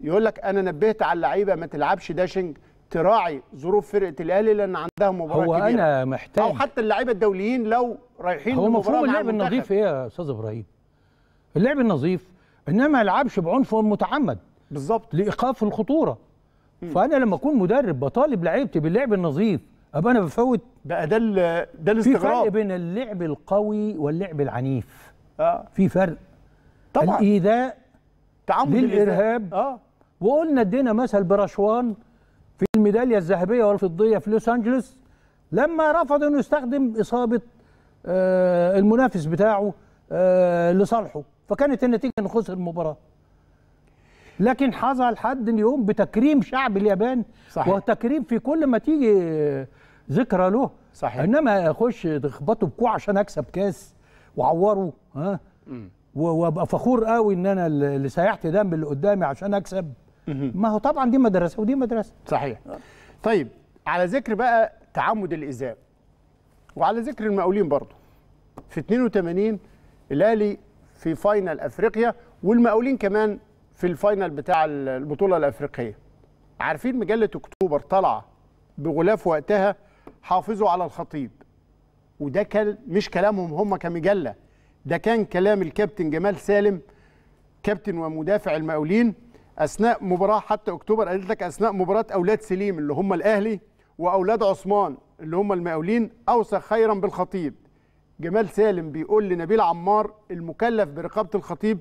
يقول لك انا نبهت على اللعيبه ما تلعبش داشنج تراعي ظروف فرقه الاهلي لان عندها مباراه هو كبيره هو انا محتاج او حتى اللعيبه الدوليين لو رايحين هو مفهوم اللعب النظيف ايه يا استاذ ابراهيم اللعب النظيف انما ما يلعبش بعنف متعمد بالظبط لايقاف الخطوره م. فانا لما اكون مدرب بطالب لعيبتي باللعب النظيف ابقى انا بفوت بقى ده ده الاستغراب في فرق بين اللعب القوي واللعب العنيف اه في فرق طبعا الايذاء تعمد للارهاب اه وقلنا ادينا مثل برشوان في الميداليه الذهبيه والفضيه في لوس انجلوس لما رفض انه يستخدم اصابه آه المنافس بتاعه آه لصالحه فكانت النتيجه انه خسر المباراه لكن حظى لحد اليوم بتكريم شعب اليابان صحيح. وتكريم في كل ما تيجي ذكرى له صحيح. انما اخش تخبطه بكوع عشان اكسب كاس وعوره ها وابقى فخور قوي ان انا اللي سيحت دم اللي قدامي عشان اكسب ما هو طبعا دي مدرسه ودي مدرسه صحيح طيب على ذكر بقى تعمد الايذاء وعلى ذكر المقاولين برضه في 82 الاهلي في فاينل افريقيا والمقاولين كمان في الفاينل بتاع البطوله الافريقيه عارفين مجله اكتوبر طالعه بغلاف وقتها حافظوا على الخطيب وده كان مش كلامهم هم كمجله ده كان كلام الكابتن جمال سالم كابتن ومدافع المقاولين اثناء مباراه حتى اكتوبر قالت لك اثناء مباراه اولاد سليم اللي هم الاهلي واولاد عثمان اللي هم المقاولين اوصى خيرا بالخطيب جمال سالم بيقول لنبيل عمار المكلف برقابه الخطيب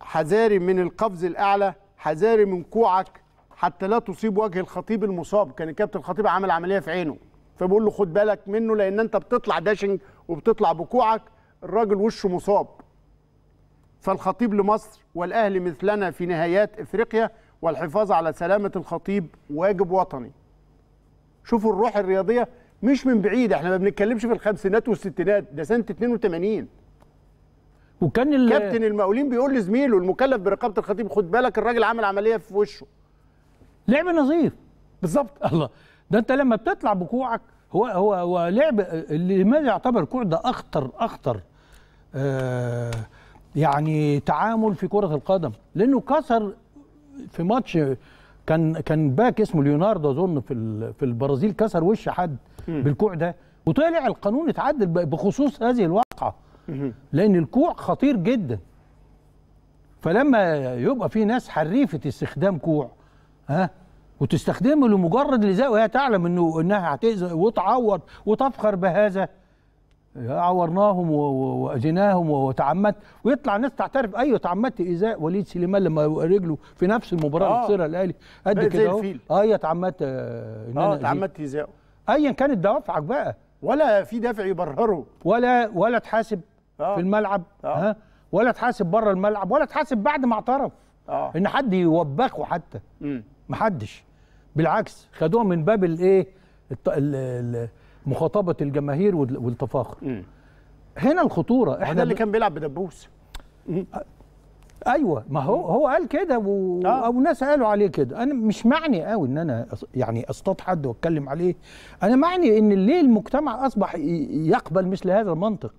حذاري من القفز الاعلى حذاري من كوعك حتى لا تصيب وجه الخطيب المصاب كان الكابتن الخطيب عمل عمليه في عينه فبقول له خد بالك منه لان انت بتطلع داشنج وبتطلع بكوعك الراجل وشه مصاب فالخطيب لمصر والاهلي مثلنا في نهايات افريقيا والحفاظ على سلامه الخطيب واجب وطني شوفوا الروح الرياضيه مش من بعيد احنا ما بنتكلمش في الخمسينات والستينات ده سنه 82 وكان الكابتن كابتن المقاولين بيقول لزميله المكلف برقابه الخطيب خد بالك الراجل عمل عمليه في وشه لعب نظيف بالظبط الله ده انت لما بتطلع بكوعك هو هو هو لعب لماذا يعتبر الكوع ده اخطر اخطر آه، يعني تعامل في كره القدم لانه كسر في ماتش كان كان باك اسمه ليوناردو اظن في في البرازيل كسر وش حد بالكوع ده وطلع القانون اتعدل بخصوص هذه الواقعه لان الكوع خطير جدا فلما يبقى في ناس حريفه استخدام كوع ها وتستخدمه لمجرد الايذاء وهي تعلم انه انها هتاذي وتعور وتفخر بهذا عورناهم واذيناهم وتعمدت ويطلع الناس تعترف ايوه تعمدت ايذاء وليد سليمان لما رجله في نفس المباراه اللي آه. خسرها الاهلي قد كده اهو ايوه تعمدت آه، ان اه تعمدت ايذاءه ايا كانت دوافعك بقى ولا في دافع يبرره ولا ولا تحاسب آه. في الملعب آه. ها ولا تحاسب بره الملعب ولا تحاسب بعد ما اعترف آه. ان حد يوبخه حتى ما محدش بالعكس خدوها من باب الايه مخاطبه الجماهير والتفاخر هنا الخطوره احنا ده اللي كان بيلعب بدبوس ايوه ما هو هو قال كده و... آه. او ناس قالوا عليه كده انا مش معني قوي ان انا يعني اصطاد حد واتكلم عليه انا معني ان ليه المجتمع اصبح يقبل مثل هذا المنطق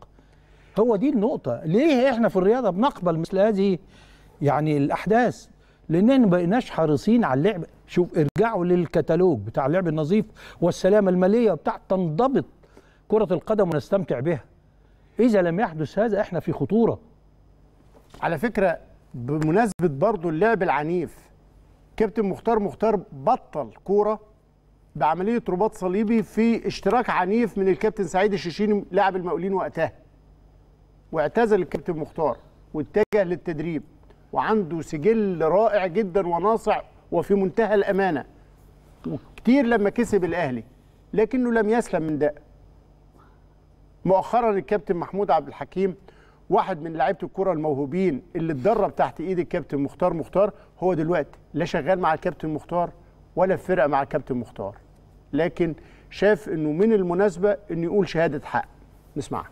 هو دي النقطه ليه احنا في الرياضه بنقبل مثل هذه يعني الاحداث لاننا ما بقيناش حريصين على اللعب شوف ارجعوا للكتالوج بتاع اللعب النظيف والسلامة المالية بتاع تنضبط كرة القدم ونستمتع بها إذا لم يحدث هذا إحنا في خطورة على فكرة بمناسبة برضو اللعب العنيف كابتن مختار مختار بطل كورة بعملية رباط صليبي في اشتراك عنيف من الكابتن سعيد الشيشيني لاعب المقاولين وقتها واعتزل الكابتن مختار واتجه للتدريب وعنده سجل رائع جدا وناصع وفي منتهى الامانه وكتير لما كسب الاهلي لكنه لم يسلم من ده مؤخرا الكابتن محمود عبد الحكيم واحد من لعيبه الكره الموهوبين اللي اتدرب تحت ايد الكابتن مختار مختار هو دلوقتي لا شغال مع الكابتن مختار ولا في فرقه مع الكابتن مختار لكن شاف انه من المناسبه انه يقول شهاده حق نسمعها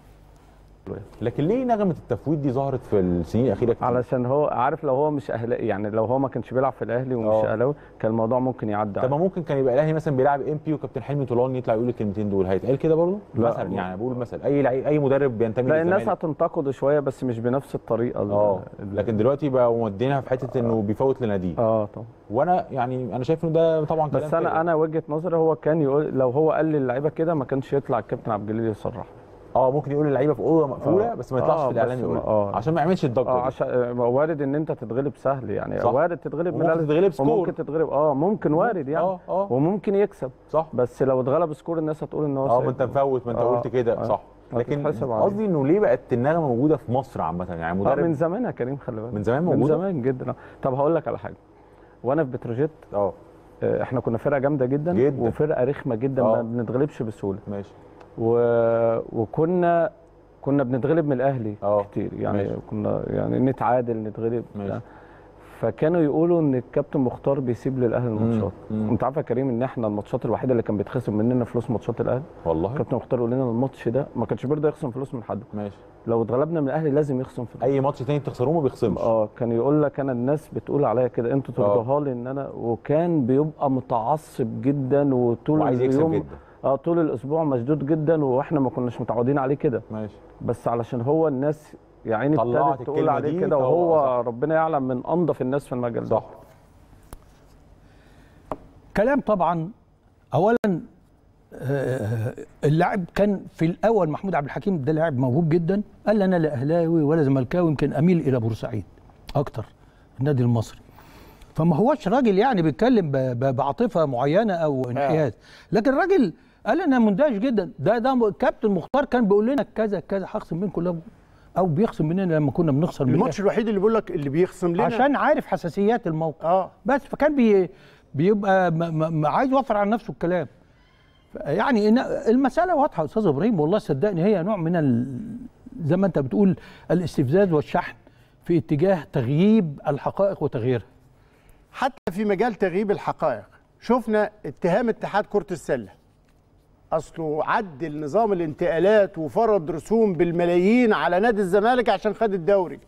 لكن ليه نغمه التفويض دي ظهرت في السنين الاخيره كتير؟ علشان هو عارف لو هو مش اهلاوي يعني لو هو ما كانش بيلعب في الاهلي ومش آه. اهلاوي كان الموضوع ممكن يعدي طب ما ممكن كان يبقى الاهلي مثلا بيلعب ام بي وكابتن حلمي طولان يطلع يقول الكلمتين دول هيتقال كده برضه مثلا يعني بقول مثلا اي لعي... اي مدرب بينتمي لا الناس هتنتقده شويه بس مش بنفس الطريقه اه لكن دلوقتي بقى مودينها في حته انه آه. بيفوت لناديه اه طبعا وانا يعني انا شايف ان ده طبعا كلام بس انا انا وجهه نظري هو كان يقول لو هو قال للعيبه كده ما كانش يطلع الكابتن عبد الجليل يصرح اه ممكن يقول اللعيبه في اوضه مقفوله آه بس ما يطلعش آه في الاعلام يقول آه عشان ما يعملش الضجه آه عشان اه، وارد ان انت تتغلب سهل يعني صح. وارد تتغلب من ممكن تتغلب سكور ممكن تتغلب اه ممكن وارد يعني آه آه وممكن يكسب صح بس لو اتغلب سكور الناس هتقول ان هو اه ما انت مفوت ما انت آه قلت كده آه صح لكن قصدي انه ليه بقت النغمه موجوده في مصر عامه يعني اه، مدرب من زمان يا كريم خلي بالك من زمان موجوده من زمان جدا طب هقول لك على حاجه وانا في بتروجيت اه, اه، احنا كنا فرقه جامده جدا, جداً. وفرقه رخمه جدا ما بنتغلبش بسهوله ماشي و... وكنا كنا بنتغلب من الاهلي أوه. كتير يعني ماشي. كنا يعني نتعادل نتغلب ماشي. آه. فكانوا يقولوا ان الكابتن مختار بيسيب للاهلي الماتشات انت عارف يا كريم ان احنا الماتشات الوحيده اللي كان بيتخصم مننا فلوس ماتشات الاهلي والله الكابتن مختار يقول لنا الماتش ده ما كانش بيرضى يخصم فلوس من حد ماشي لو اتغلبنا من الاهلي لازم يخصم فلوس اي ماتش تاني تخسروه ما بيخصمش اه كان يقول لك انا الناس بتقول عليا كده انتوا آه. ترضوها لي ان انا وكان بيبقى متعصب جدا وطول وعايز يكسب اليوم جدا اه طول الاسبوع مشدود جدا واحنا ما كناش متعودين عليه كده ماشي بس علشان هو الناس يا عيني ابتدت تقول عليه كده وهو ربنا يعلم من انظف الناس في المجال ده صح كلام طبعا اولا آه، آه، اللاعب كان في الاول محمود عبد الحكيم ده لاعب موهوب جدا قال انا لا اهلاوي ولا زملكاوي يمكن اميل الى بورسعيد اكتر النادي المصري فما هوش راجل يعني بيتكلم بعاطفه معينه او آه. انحياز لكن راجل قال انا مندهش جدا ده ده كابتن مختار كان بيقول لنا كذا كذا هخصم منكم لو او بيخصم مننا لما كنا بنخسر الماتش الوحيد اللي بيقول لك اللي بيخصم لنا عشان عارف حساسيات الموقف اه بس فكان بي بيبقى عايز يوفر على نفسه الكلام يعني المساله واضحه يا استاذ ابراهيم والله صدقني هي نوع من ال... زي ما انت بتقول الاستفزاز والشحن في اتجاه تغييب الحقائق وتغييرها حتى في مجال تغييب الحقائق شفنا اتهام اتحاد كره السله اصله عدل نظام الانتقالات وفرض رسوم بالملايين على نادي الزمالك عشان خد الدوري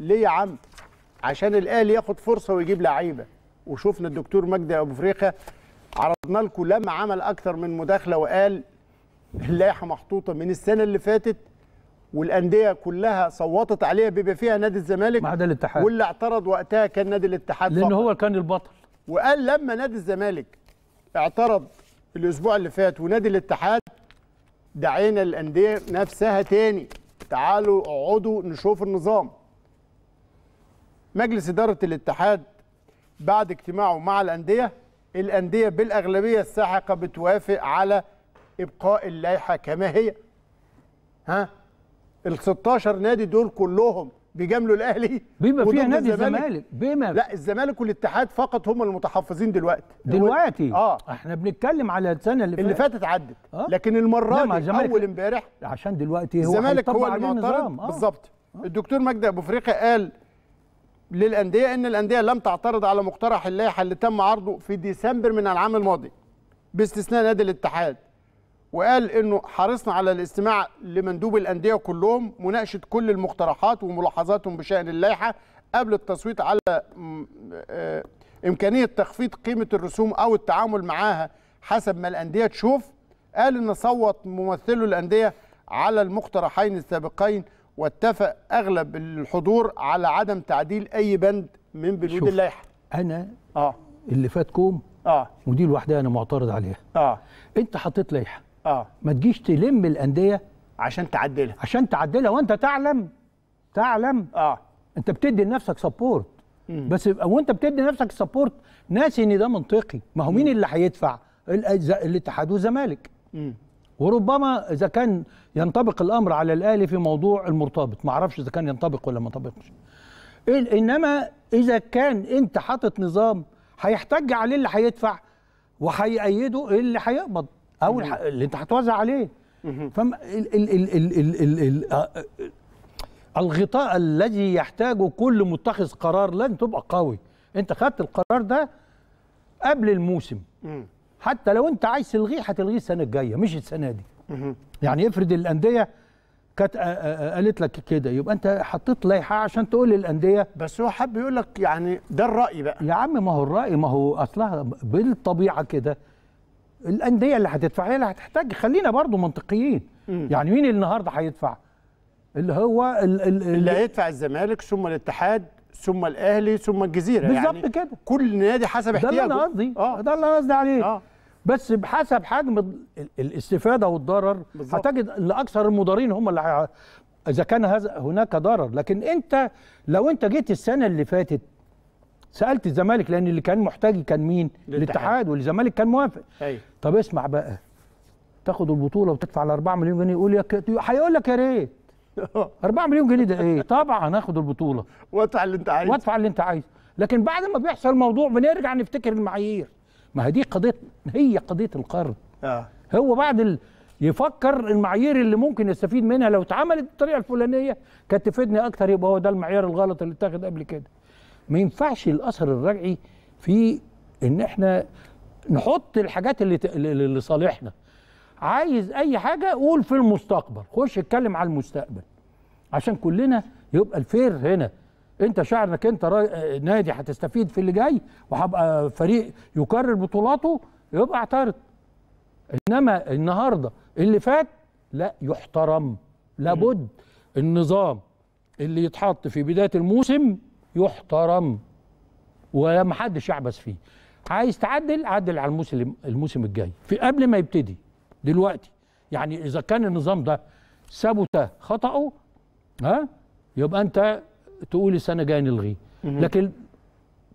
ليه يا عم عشان الاهلي ياخد فرصه ويجيب لعيبه وشفنا الدكتور مجدي ابو فريخه عرضنا لكم لما عمل اكتر من مداخله وقال اللائحه محطوطه من السنه اللي فاتت والانديه كلها صوتت عليها بيبقى فيها نادي الزمالك ما عدا الاتحاد واللي اعترض وقتها كان نادي الاتحاد لان فقط. هو كان البطل وقال لما نادي الزمالك اعترض الاسبوع اللي فات ونادي الاتحاد دعينا الانديه نفسها تاني تعالوا اقعدوا نشوف النظام مجلس اداره الاتحاد بعد اجتماعه مع الانديه الانديه بالاغلبيه الساحقه بتوافق على ابقاء اللائحه كما هي ها ال 16 نادي دول كلهم بيجاملوا الاهلي بما فيها نادي الزمالك بما لا الزمالك والاتحاد فقط هم المتحفظين دلوقتي دلوقتي اه احنا بنتكلم على السنه اللي, فاتت اللي فاتت عدت آه؟ لكن المره دي اول امبارح عشان دلوقتي هو الزمالك هو المعترض آه. بالظبط آه. الدكتور مجدي ابو فريقه قال للانديه ان الانديه لم تعترض على مقترح اللائحه اللي تم عرضه في ديسمبر من العام الماضي باستثناء نادي الاتحاد وقال انه حرصنا على الاستماع لمندوب الانديه كلهم مناقشه كل المقترحات وملاحظاتهم بشان اللائحه قبل التصويت على آه، امكانيه تخفيض قيمه الرسوم او التعامل معاها حسب ما الانديه تشوف قال ان صوت ممثلو الانديه على المقترحين السابقين واتفق اغلب الحضور على عدم تعديل اي بند من بنود اللائحه انا اه اللي فاتكم اه ودي لوحدها انا معترض عليها اه انت حطيت لائحه اه ما تجيش تلم الانديه عشان تعدلها عشان تعدلها وانت تعلم تعلم اه انت بتدي لنفسك سبورت مم. بس وانت بتدي نفسك سبورت ناسي ان ده منطقي ما هو مين اللي هيدفع الاتحاد والزمالك وربما اذا كان ينطبق الامر على الاهلي في موضوع المرتبط ما اعرفش اذا كان ينطبق ولا ما ينطبقش انما اذا كان انت حاطط نظام هيحتج عليه اللي هيدفع وهيأيده اللي هيقبض او اللي انت هتوزع عليه فما ال ال ال ال ال ال آه، آه، الغطاء الذي يحتاجه كل متخذ قرار لازم تبقى قوي انت خدت القرار ده قبل الموسم حتى لو انت عايز تلغيه هتلغيه السنه الجايه مش السنه دي يعني افرض الانديه كانت آه، قالت لك كده يبقى انت حطيت لائحه عشان تقول للانديه بس هو حب يقول لك يعني ده الراي بقى يا عم ما هو الراي ما هو اصلها بالطبيعه كده الانديه اللي هتدفع هي اللي هتحتاج خلينا برضو منطقيين مم. يعني مين النهارده هيدفع اللي هو الـ الـ اللي هيدفع الزمالك ثم الاتحاد ثم الاهلي ثم الجزيره يعني بالظبط يعني كده كل نادي حسب احتياجه ده اللي انا قصدي آه. ده اللي انا قصدي عليه آه. بس بحسب حجم الاستفاده والضرر بالزبط. هتجد ان اكثر المضارين هم اللي اذا كان هناك ضرر لكن انت لو انت جيت السنه اللي فاتت سالت الزمالك لان اللي كان محتاج كان مين الاتحاد والزمالك كان موافق أيوة. طب اسمع بقى تاخد البطوله وتدفع ال 4 مليون جنيه يقول لك هيقول لك يا ريت 4 *laughs* مليون جنيه ده ايه طبعا هاخد البطوله وادفع اللي انت عايزه وادفع اللي انت عايزه لكن بعد ما بيحصل موضوع بنرجع نفتكر المعايير ما هي دي قضيه هي قضيه القرض آه. هو بعد ال... يفكر المعايير اللي ممكن يستفيد منها لو اتعملت بالطريقه الفلانيه كانت تفيدني اكتر يبقى هو ده المعيار الغلط اللي اتاخد قبل كده ما ينفعش الاثر الرجعي في ان احنا نحط الحاجات اللي لصالحنا عايز اي حاجه قول في المستقبل خش اتكلم على المستقبل عشان كلنا يبقى الفير هنا انت شاعر انك انت نادي هتستفيد في اللي جاي وهبقى فريق يكرر بطولاته يبقى اعترض انما النهارده اللي فات لا يحترم لابد النظام اللي يتحط في بدايه الموسم يحترم ومحدش يعبث فيه عايز تعدل عدل على الموسم الموسم الجاي في قبل ما يبتدي دلوقتي يعني اذا كان النظام ده ثبت خطأه ها يبقى انت تقول السنه الجايه نلغيه لكن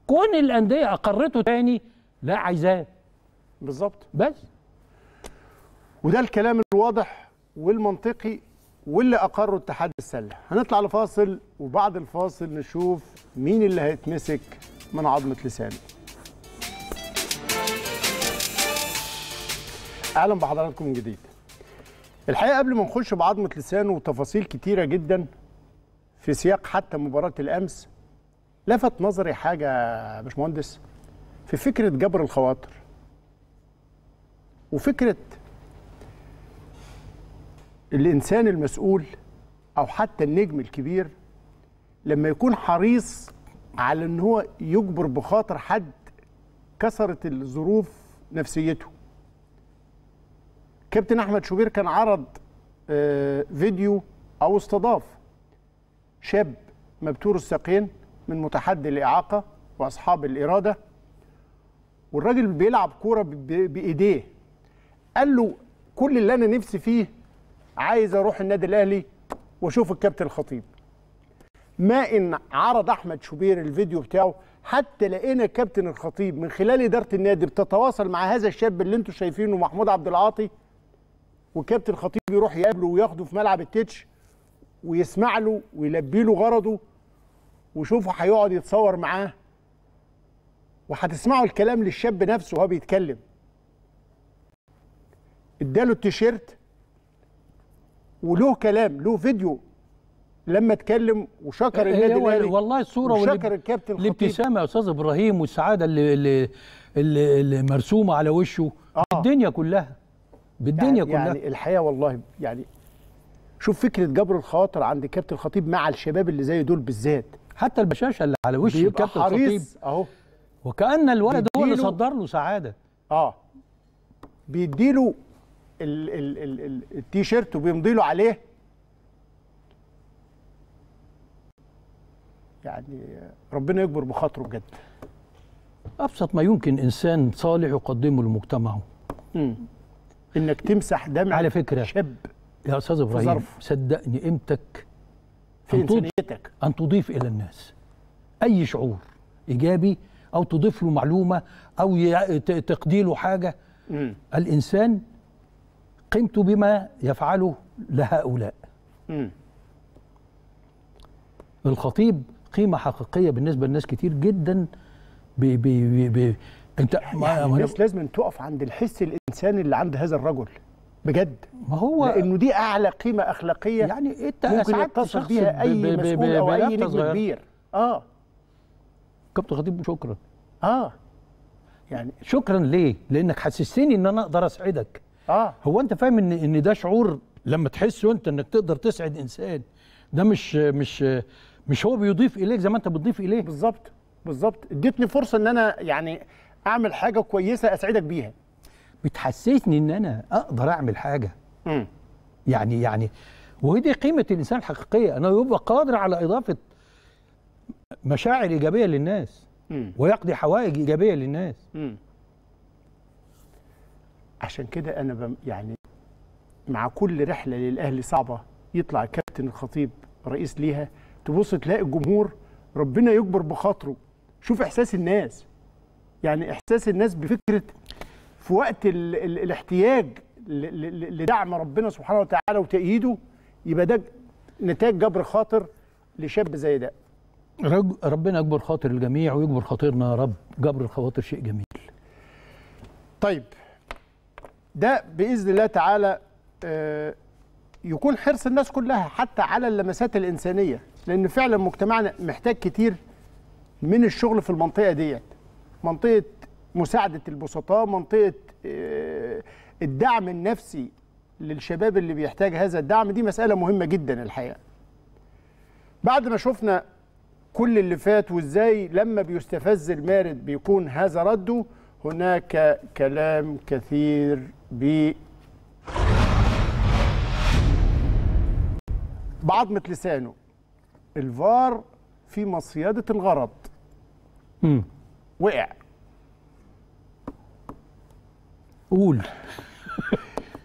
كون الانديه اقرته تاني لا عايزاه بالظبط بس وده الكلام الواضح والمنطقي واللي اقره اتحاد السله هنطلع لفاصل وبعد الفاصل نشوف مين اللي هيتمسك من عظمه لسانه اهلا بحضراتكم من جديد الحقيقه قبل ما نخش بعظمه لسانه وتفاصيل كتيره جدا في سياق حتى مباراه الامس لفت نظري حاجه يا باشمهندس في فكره جبر الخواطر وفكره الانسان المسؤول او حتى النجم الكبير لما يكون حريص على ان هو يجبر بخاطر حد كسرت الظروف نفسيته كابتن احمد شوبير كان عرض آه، فيديو او استضاف شاب مبتور الساقين من متحدي الاعاقه واصحاب الاراده والراجل بيلعب كوره بايديه قال له كل اللي انا نفسي فيه عايز اروح النادي الاهلي واشوف الكابتن الخطيب ما ان عرض احمد شوبير الفيديو بتاعه حتى لقينا الكابتن الخطيب من خلال اداره النادي بتتواصل مع هذا الشاب اللي انتم شايفينه محمود عبد العاطي والكابتن الخطيب يروح يقابله وياخده في ملعب التتش ويسمع له ويلبي له غرضه وشوفوا هيقعد يتصور معاه وهتسمعوا الكلام للشاب نفسه وهو بيتكلم اداله التيشيرت وله كلام له فيديو لما اتكلم وشكر إيه، إيه، النادي الاهلي والله الصوره وشكر الكابتن الابتسامه يا استاذ ابراهيم والسعاده اللي, اللي, اللي مرسومه على وشه آه. بالدنيا كلها بالدنيا يعني, يعني كلها يعني الحقيقه والله يعني شوف فكره جبر الخواطر عند كابتن الخطيب مع الشباب اللي زي دول بالذات حتى البشاشه اللي على وش الكابتن الخطيب اهو وكأن الولد هو اللي صدر له سعاده اه بيديله التي شيرت وبيمضي له عليه يعني ربنا يكبر بخاطره بجد ابسط ما يمكن انسان صالح يقدمه لمجتمعه مم. انك تمسح دم على فكره شاب يا استاذ ابراهيم صدقني قيمتك في انسانيتك ان تضيف الى الناس اي شعور ايجابي او تضيف له معلومه او تقضي له حاجه مم. الانسان قمت بما يفعله لهؤلاء مم. الخطيب قيمة حقيقية بالنسبة لناس كتير جدا بي بي بي انت يعني, يعني الناس لازم تقف عند الحس الانساني اللي عند هذا الرجل بجد ما هو لانه دي اعلى قيمه اخلاقيه يعني انت ممكن يتصل بيها اي بي مسؤول بي بي او اي نجم كبير اه كابتن خطيب شكرا اه يعني شكرا ليه؟ لانك حسستني ان انا اقدر اسعدك اه هو انت فاهم ان ان ده شعور لما تحسه انت انك تقدر تسعد انسان ده مش مش مش هو بيضيف اليك زي ما انت بتضيف اليه بالظبط بالظبط اديتني فرصه ان انا يعني اعمل حاجه كويسه اسعدك بيها بتحسسني ان انا اقدر اعمل حاجه م. يعني يعني وهي دي قيمه الانسان الحقيقيه انه يبقى قادر على اضافه مشاعر ايجابيه للناس م. ويقضي حوائج ايجابيه للناس م. عشان كده انا بم يعني مع كل رحله للاهلي صعبه يطلع الكابتن الخطيب رئيس ليها تبص تلاقي الجمهور ربنا يكبر بخاطره شوف احساس الناس يعني احساس الناس بفكره في وقت الـ الـ الاحتياج لدعم ربنا سبحانه وتعالى وتأييده يبقى ده نتاج جبر خاطر لشاب زي ده ربنا يجبر خاطر الجميع ويجبر خاطرنا يا رب جبر الخواطر شيء جميل طيب ده باذن الله تعالى آه، يكون حرص الناس كلها حتى على اللمسات الانسانيه لان فعلا مجتمعنا محتاج كتير من الشغل في المنطقه ديت منطقه مساعده البسطاء منطقه آه، الدعم النفسي للشباب اللي بيحتاج هذا الدعم دي مساله مهمه جدا الحقيقه بعد ما شفنا كل اللي فات وازاي لما بيستفز المارد بيكون هذا رده هناك كلام كثير ب بعضمة لسانه الفار في مصيادة الغرض مم. وقع قول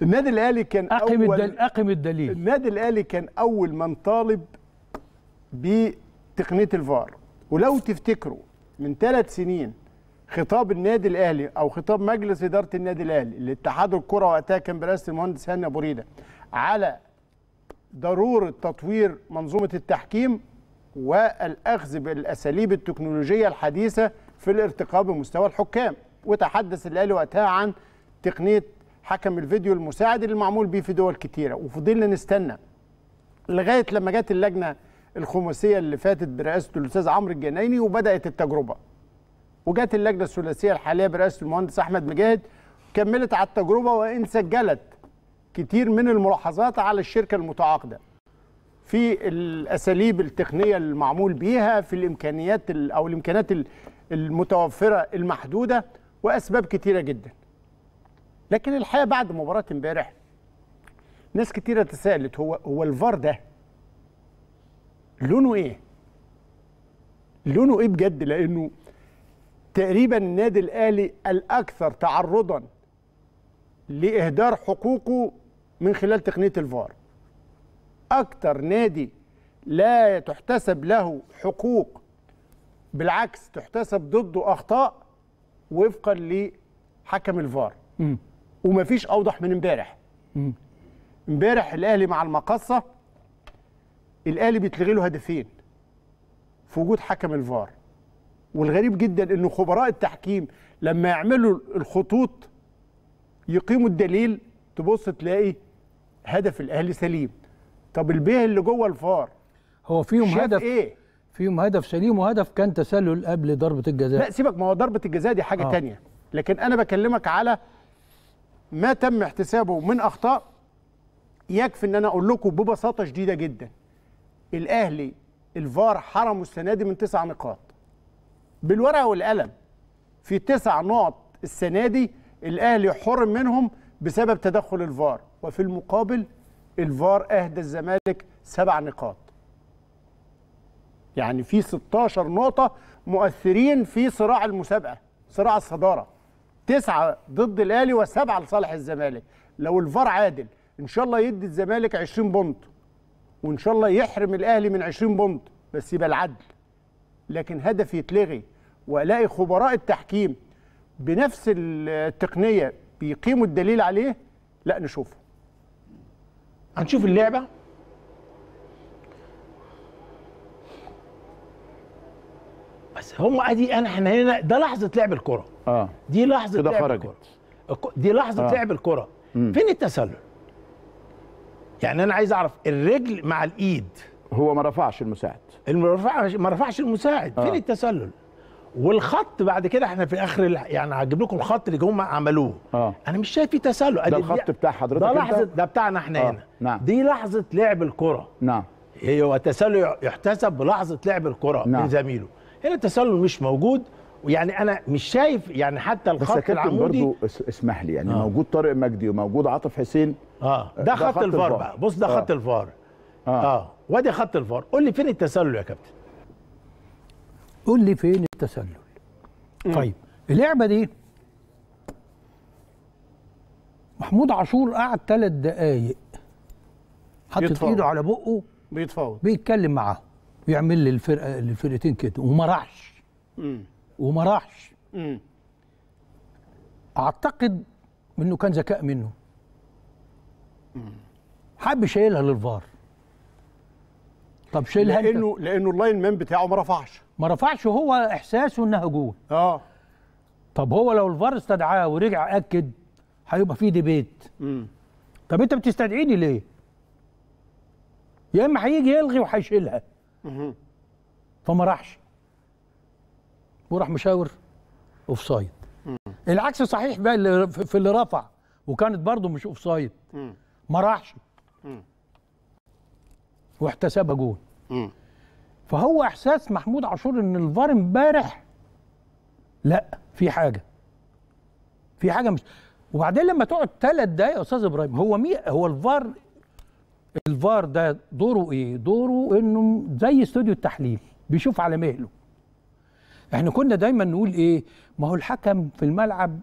النادي الاهلي كان أقم اول الدل... اقم الدليل النادي الاهلي كان اول من طالب بتقنيه الفار ولو تفتكروا من ثلاث سنين خطاب النادي الاهلي او خطاب مجلس اداره النادي الاهلي لاتحاد الكره وقتها كان برئاسه المهندس هاني ابو ريده على ضروره تطوير منظومه التحكيم والاخذ بالاساليب التكنولوجيه الحديثه في الارتقاء بمستوى الحكام وتحدث الاهلي وقتها عن تقنيه حكم الفيديو المساعد اللي معمول بيه في دول كتيره وفضلنا نستنى لغايه لما جت اللجنه الخماسيه اللي فاتت برئاسه الاستاذ عمرو الجنايني وبدات التجربه وجت اللجنه الثلاثيه الحاليه برئاسه المهندس احمد مجاهد كملت على التجربه وان سجلت كتير من الملاحظات على الشركه المتعاقده في الاساليب التقنيه المعمول بيها في الامكانيات او الامكانات المتوفره المحدوده واسباب كتيره جدا لكن الحقيقه بعد مباراه امبارح ناس كتيره تساءلت هو هو الفار ده لونه ايه لونه ايه بجد لانه تقريبا النادي الاهلي الاكثر تعرضا لاهدار حقوقه من خلال تقنيه الفار اكثر نادي لا تحتسب له حقوق بالعكس تحتسب ضده اخطاء وفقا لحكم الفار ومفيش اوضح من امبارح امبارح الاهلي مع المقصه الاهلي بيتلغي له هدفين في وجود حكم الفار والغريب جدا ان خبراء التحكيم لما يعملوا الخطوط يقيموا الدليل تبص تلاقي هدف الاهلي سليم طب البيه اللي جوه الفار هو فيهم هدف ايه فيهم هدف سليم وهدف كان تسلل قبل ضربه الجزاء لا سيبك ما هو ضربه الجزاء دي حاجه آه. تانية لكن انا بكلمك على ما تم احتسابه من اخطاء يكفي ان انا اقول لكم ببساطه شديده جدا الاهلي الفار حرمه السنه دي من تسع نقاط بالورقه والقلم في تسع نقط السنه دي الاهلي حرم منهم بسبب تدخل الفار وفي المقابل الفار اهدى الزمالك سبع نقاط يعني في 16 نقطه مؤثرين في صراع المسابقه صراع الصداره تسعة ضد الاهلي وسبعة لصالح الزمالك لو الفار عادل ان شاء الله يدي الزمالك 20 بونت وان شاء الله يحرم الاهلي من 20 بونت بس يبقى العدل لكن هدف يتلغي والاقي خبراء التحكيم بنفس التقنيه بيقيموا الدليل عليه لا نشوفه هنشوف اللعبه بس هم ادي انا احنا هنا ده لحظه لعب الكره اه دي لحظه لعب خرجت. الكره دي لحظه آه. لعب الكره مم. فين التسلل يعني انا عايز اعرف الرجل مع الايد هو ما رفعش المساعد ما رفعش ما رفعش المساعد آه. فين التسلل والخط بعد كده احنا في اخر يعني هجيب لكم الخط اللي هم عملوه آه. انا مش شايف فيه تسلل ده الخط بتاع حضرتك ده لحظه ده بتاعنا احنا آه. هنا نعم. دي لحظه لعب الكره نعم هي التسلل يحتسب بلحظه لعب الكره نعم. من زميله هنا التسلل مش موجود ويعني انا مش شايف يعني حتى الخط بس العمودي برضو اسمح لي يعني آه. موجود طارق مجدي وموجود عاطف حسين اه ده, آه، ده خط, خط الفار بقى بص ده آه. خط الفار اه, آه. وادي خط الفار قول لي فين التسلل يا كابتن قول لي فين التسلل مم. طيب اللعبه دي محمود عاشور قعد ثلاث دقايق حاطط ايده على بقه بيتفاوض بيتكلم معاه ويعمل لي الفرقه الفرقتين كده وما راحش وما راحش اعتقد انه كان ذكاء منه حب شايلها للفار طب شيلها لانه انت. لانه اللاين مان بتاعه ما رفعش ما رفعش هو احساسه انها جول اه طب هو لو الفار استدعاه ورجع اكد هيبقى في ديبيت امم طب انت بتستدعيني ليه يا اما هيجي يلغي وهيشيلها فما راحش وراح مشاور اوف سايد العكس صحيح بقى اللي في اللي رفع وكانت برضه مش اوف سايد ما راحش واحتسبها جول فهو احساس محمود عاشور ان الفار امبارح لا في حاجه في حاجه مش وبعدين لما تقعد ثلاث دقايق يا استاذ ابراهيم هو مي هو الفار الفار ده دوره ايه؟ دوره انه زي استوديو التحليل بيشوف على مهله. احنا كنا دايما نقول ايه؟ ما هو الحكم في الملعب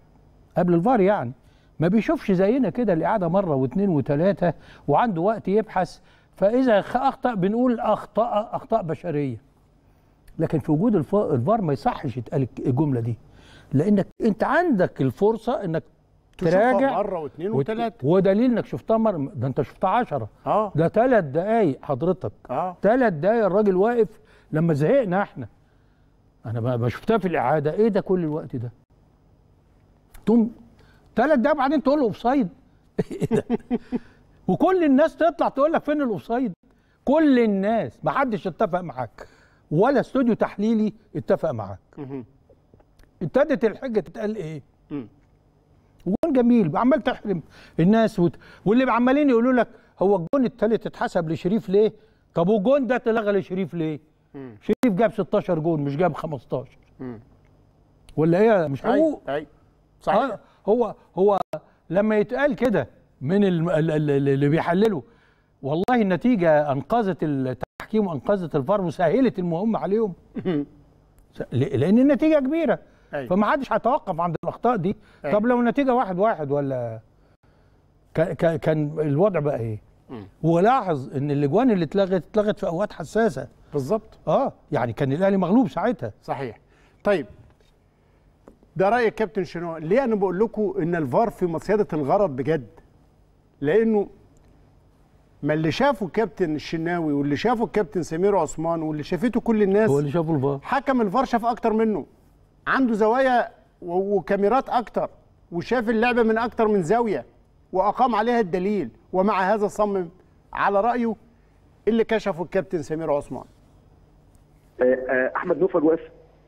قبل الفار يعني ما بيشوفش زينا كده الاعاده مره واثنين وثلاثه وعنده وقت يبحث فاذا اخطا بنقول اخطاء اخطاء بشريه لكن في وجود الفار ما يصحش يتقال الجمله دي لانك انت عندك الفرصه انك تراجع مره واثنين وثلاثه ودليل انك شفتها مره ده انت شفتها 10 اه ده ثلاث دقائق حضرتك اه ثلاث دقائق الراجل واقف لما زهقنا احنا انا ما شفتها في الاعاده ايه ده كل الوقت ده تقوم ثلاث دقائق بعدين تقول له اوف سايد *laughs* إيه وكل الناس تطلع تقول لك فين الاوفسايد كل الناس ما حدش اتفق معاك ولا استوديو تحليلي اتفق معاك ابتدت الحجه تتقال ايه وجون جميل عمال تحرم الناس وت... واللي عمالين يقولوا لك هو الجون الثالث اتحسب لشريف ليه طب والجون ده اتلغى لشريف ليه مم. شريف جاب 16 جون مش جاب 15 مم. ولا ايه مش حقوق أي. صحيح آه، هو هو لما يتقال كده من اللي بيحللوا والله النتيجه انقذت التحكيم وانقذت الفار وسهلت المهمه عليهم لان النتيجه كبيره أيوة. فما حدش هيتوقف عند الاخطاء دي أيوة. طب لو النتيجه واحد واحد ولا كان الوضع بقى ايه ولاحظ ان الاجوان اللي اتلغت اتلغت في اوقات حساسه بالظبط اه يعني كان الاهلي مغلوب ساعتها صحيح طيب ده راي الكابتن شنو ليه انا بقول لكم ان الفار في مصيده الغرض بجد لانه ما اللي شافه الكابتن الشناوي واللي شافه الكابتن سمير عثمان واللي شافته كل الناس هو اللي شافه الفار حكم الفار شاف اكتر منه عنده زوايا وكاميرات اكتر وشاف اللعبه من اكتر من زاويه واقام عليها الدليل ومع هذا صمم على رايه اللي كشفه الكابتن سمير عثمان آه، آه، احمد نوفل واقف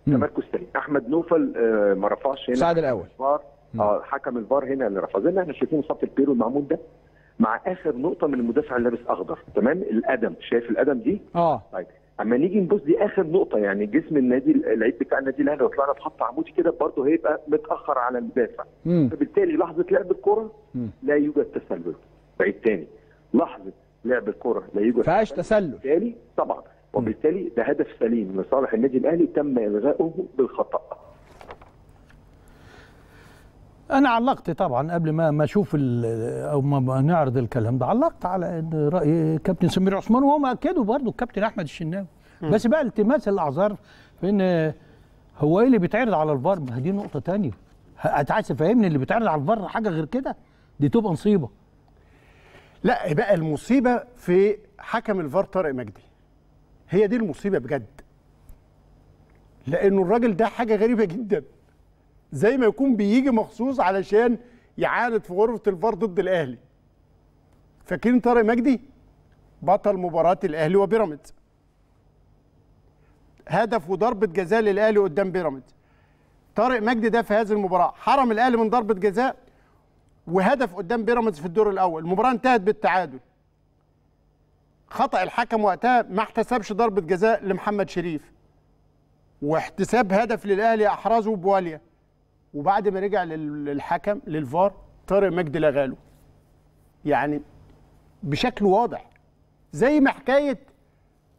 تمركز ثاني طيب، احمد نوفل آه، ما رفعش هنا سعد الاول اه حكم الفار هنا اللي رفع زي احنا شايفين صف البيرو المعمول ده مع اخر نقطه من المدافع اللي لابس اخضر تمام القدم شايف القدم دي اه طيب اما نيجي نبص دي اخر نقطه يعني جسم النادي اللعيب بتاع النادي الاهلي لو طلعنا بخط عمودي كده برضه هيبقى متاخر على المدافع فبالتالي لحظه لعب الكره لا يوجد تسلل بعيد تاني لحظه لعب الكره لا يوجد فيهاش تسلل تاني طبعا وبالتالي ده هدف سليم لصالح النادي الاهلي تم الغائه بالخطا انا علقت طبعا قبل ما ما اشوف او ما نعرض الكلام ده علقت على ان راي كابتن سمير عثمان وهم اكدوا برضه الكابتن احمد الشناوي بس بقى التماس الاعذار في ان هو ايه اللي بيتعرض على الفار ما دي نقطه ثانيه عايز تفهمني اللي بيتعرض على الفار حاجه غير كده دي تبقى مصيبه لا بقى المصيبه في حكم الفار طارق مجدي هي دي المصيبه بجد لانه الراجل ده حاجه غريبه جدا زي ما يكون بيجي مخصوص علشان يعاند في غرفه الفار ضد الاهلي فاكرين طارق مجدي بطل مباراه الاهلي وبيراميدز هدف وضربه جزاء للاهلي قدام بيراميدز طارق مجدي ده في هذه المباراه حرم الاهلي من ضربه جزاء وهدف قدام بيراميدز في الدور الاول المباراه انتهت بالتعادل خطا الحكم وقتها ما احتسبش ضربه جزاء لمحمد شريف واحتساب هدف للاهلي احرزه بواليا وبعد ما رجع للحكم للفار طارق مجدي لغاله يعني بشكل واضح زي ما حكايه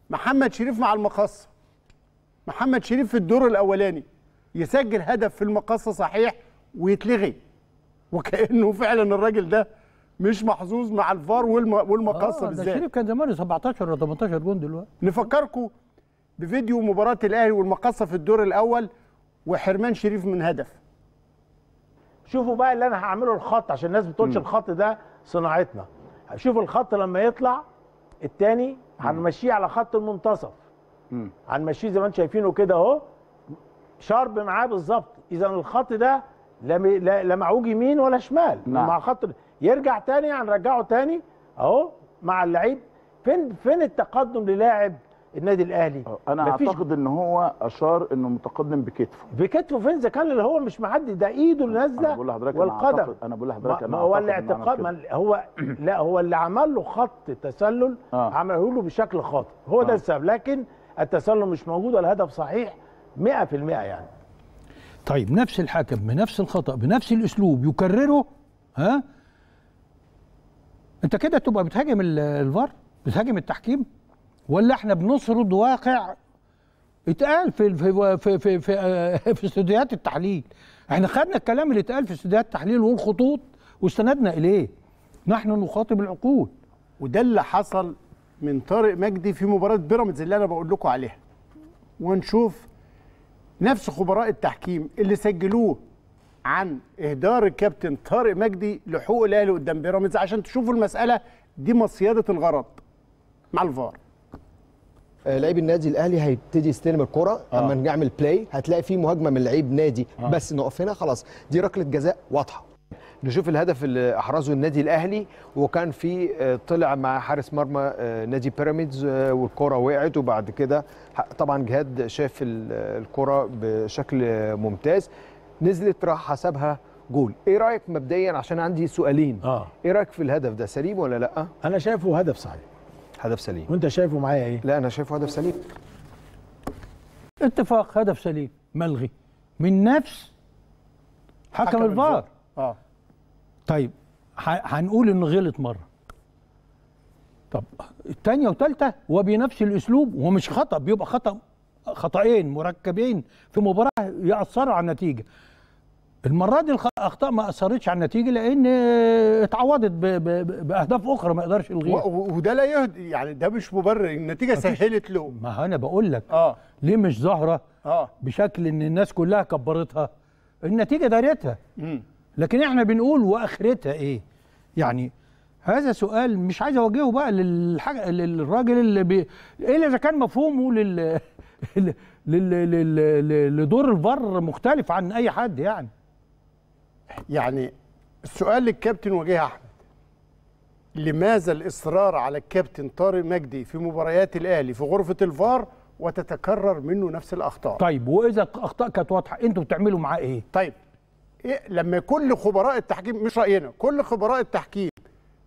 محمد شريف مع المقصه محمد شريف في الدور الاولاني يسجل هدف في المقصه صحيح ويتلغي وكانه فعلا الراجل ده مش محظوظ مع الفار والمقصه آه بالذات ده شريف كان زمانه 17 ولا 18 جون دلوقتي نفكركم بفيديو مباراه الاهلي والمقصه في الدور الاول وحرمان شريف من هدف شوفوا بقى اللي انا هعمله الخط عشان الناس بتقولش الخط ده صناعتنا شوفوا الخط لما يطلع الثاني هنمشيه على خط المنتصف هنمشيه زي ما انتم شايفينه كده اهو شارب معاه بالظبط اذا الخط ده لا لا معوج يمين ولا شمال نعم. مع خط يرجع تاني هنرجعه تاني اهو مع اللعيب فين فين التقدم للاعب النادي الاهلي أه، انا اعتقد ان هو اشار انه متقدم بكتفه بكتفه فين اذا كان اللي هو مش معدي ده ايده نازله والقدم انا بقول لحضرتك انا هو الاعتقاد ما هو *clears throat* لا هو اللي عمل له خط تسلل آه. عمله له بشكل خاطئ هو آه. ده السبب لكن التسلل مش موجود والهدف صحيح 100% يعني طيب نفس الحكم بنفس الخطا بنفس الاسلوب يكرره ها انت كده تبقى بتهاجم الفار بتهاجم التحكيم ولا احنا بنسرد واقع اتقال في في في آه، *laughs* في في, في استوديوهات التحليل احنا خدنا الكلام اللي اتقال في استوديوهات التحليل والخطوط واستندنا اليه نحن نخاطب العقول وده اللي حصل من طارق مجدي في مباراه بيراميدز اللي انا بقول لكم عليها ونشوف نفس خبراء التحكيم اللي سجلوه عن اهدار الكابتن طارق مجدي لحقوق الاهلي قدام بيراميدز عشان تشوفوا المساله دي مصياده الغرض مع الفار آه، لعيب النادي الاهلي هيبتدي يستلم الكره آه. اما نعمل بلاي هتلاقي فيه مهاجمه من لعيب نادي آه. بس نقف هنا خلاص دي ركله جزاء واضحه نشوف الهدف اللي احرزه النادي الاهلي وكان في آه، طلع مع حارس مرمى آه، نادي بيراميدز والكره وقعت وبعد كده طبعا جهاد شاف الكره بشكل ممتاز نزلت راح حسبها جول ايه رايك مبدئيا عشان عندي سؤالين آه. ايه رايك في الهدف ده سليم ولا لا انا شايفه هدف صحيح هدف سليم وانت شايفه معايا ايه لا انا شايفه هدف سليم اتفاق هدف سليم ملغي من نفس حكم, حكم الفار اه طيب هنقول انه غلط مره طب الثانيه والثالثه وبنفس الاسلوب ومش خطا بيبقى خطا خطأين مركبين في مباراة يأثروا على النتيجة المره دي الاخطاء ما اثرتش على النتيجه لان آه، اتعوضت باهداف اخرى ما يقدرش يلغيها وده لا يهدي يعني ده مش مبرر النتيجه سهلت له ما انا بقول لك اه ليه مش ظاهره اه بشكل ان الناس كلها كبرتها النتيجه دارتها لكن احنا بنقول واخرتها ايه يعني هذا سؤال مش عايز اوجهه بقى للحاجه للراجل اللي بي... الا اذا كان مفهومه لل... *laughs* لل... لل... لل... لدور الفار مختلف عن اي حد يعني يعني السؤال للكابتن وجيه احمد لماذا الاصرار على الكابتن طارق مجدي في مباريات الاهلي في غرفه الفار وتتكرر منه نفس الاخطاء طيب واذا اخطاء كانت واضحه انتوا بتعملوا معاه ايه طيب إيه لما كل خبراء التحكيم مش راينا كل خبراء التحكيم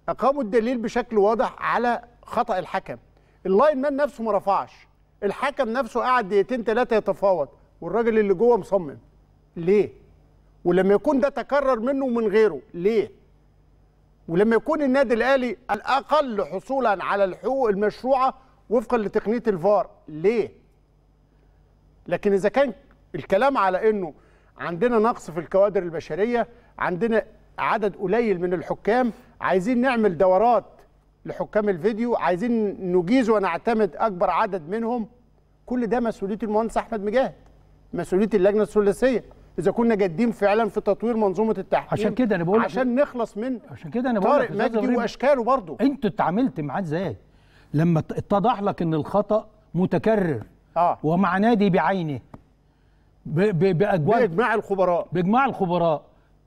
اقاموا الدليل بشكل واضح على خطا الحكم اللاين مان نفسه ما رفعش الحكم نفسه قعد دقيقتين ثلاثه يتفاوض والراجل اللي جوه مصمم ليه ولما يكون ده تكرر منه ومن غيره ليه ولما يكون النادي الاهلي الاقل حصولا على الحقوق المشروعه وفقا لتقنيه الفار ليه لكن اذا كان الكلام على انه عندنا نقص في الكوادر البشريه عندنا عدد قليل من الحكام عايزين نعمل دورات لحكام الفيديو عايزين نجيز ونعتمد اكبر عدد منهم كل ده مسؤوليه المهندس احمد مجاهد مسؤوليه اللجنه الثلاثيه اذا كنا جادين فعلا في تطوير منظومه التحكيم عشان كده انا بقول عشان نخلص من عشان كده انا بقول طارق مجدي واشكاله برضه انتوا اتعاملت معاه ازاي لما اتضح لك ان الخطا متكرر آه. ومع نادي بعينه باجواد باجماع الخبراء باجماع الخبراء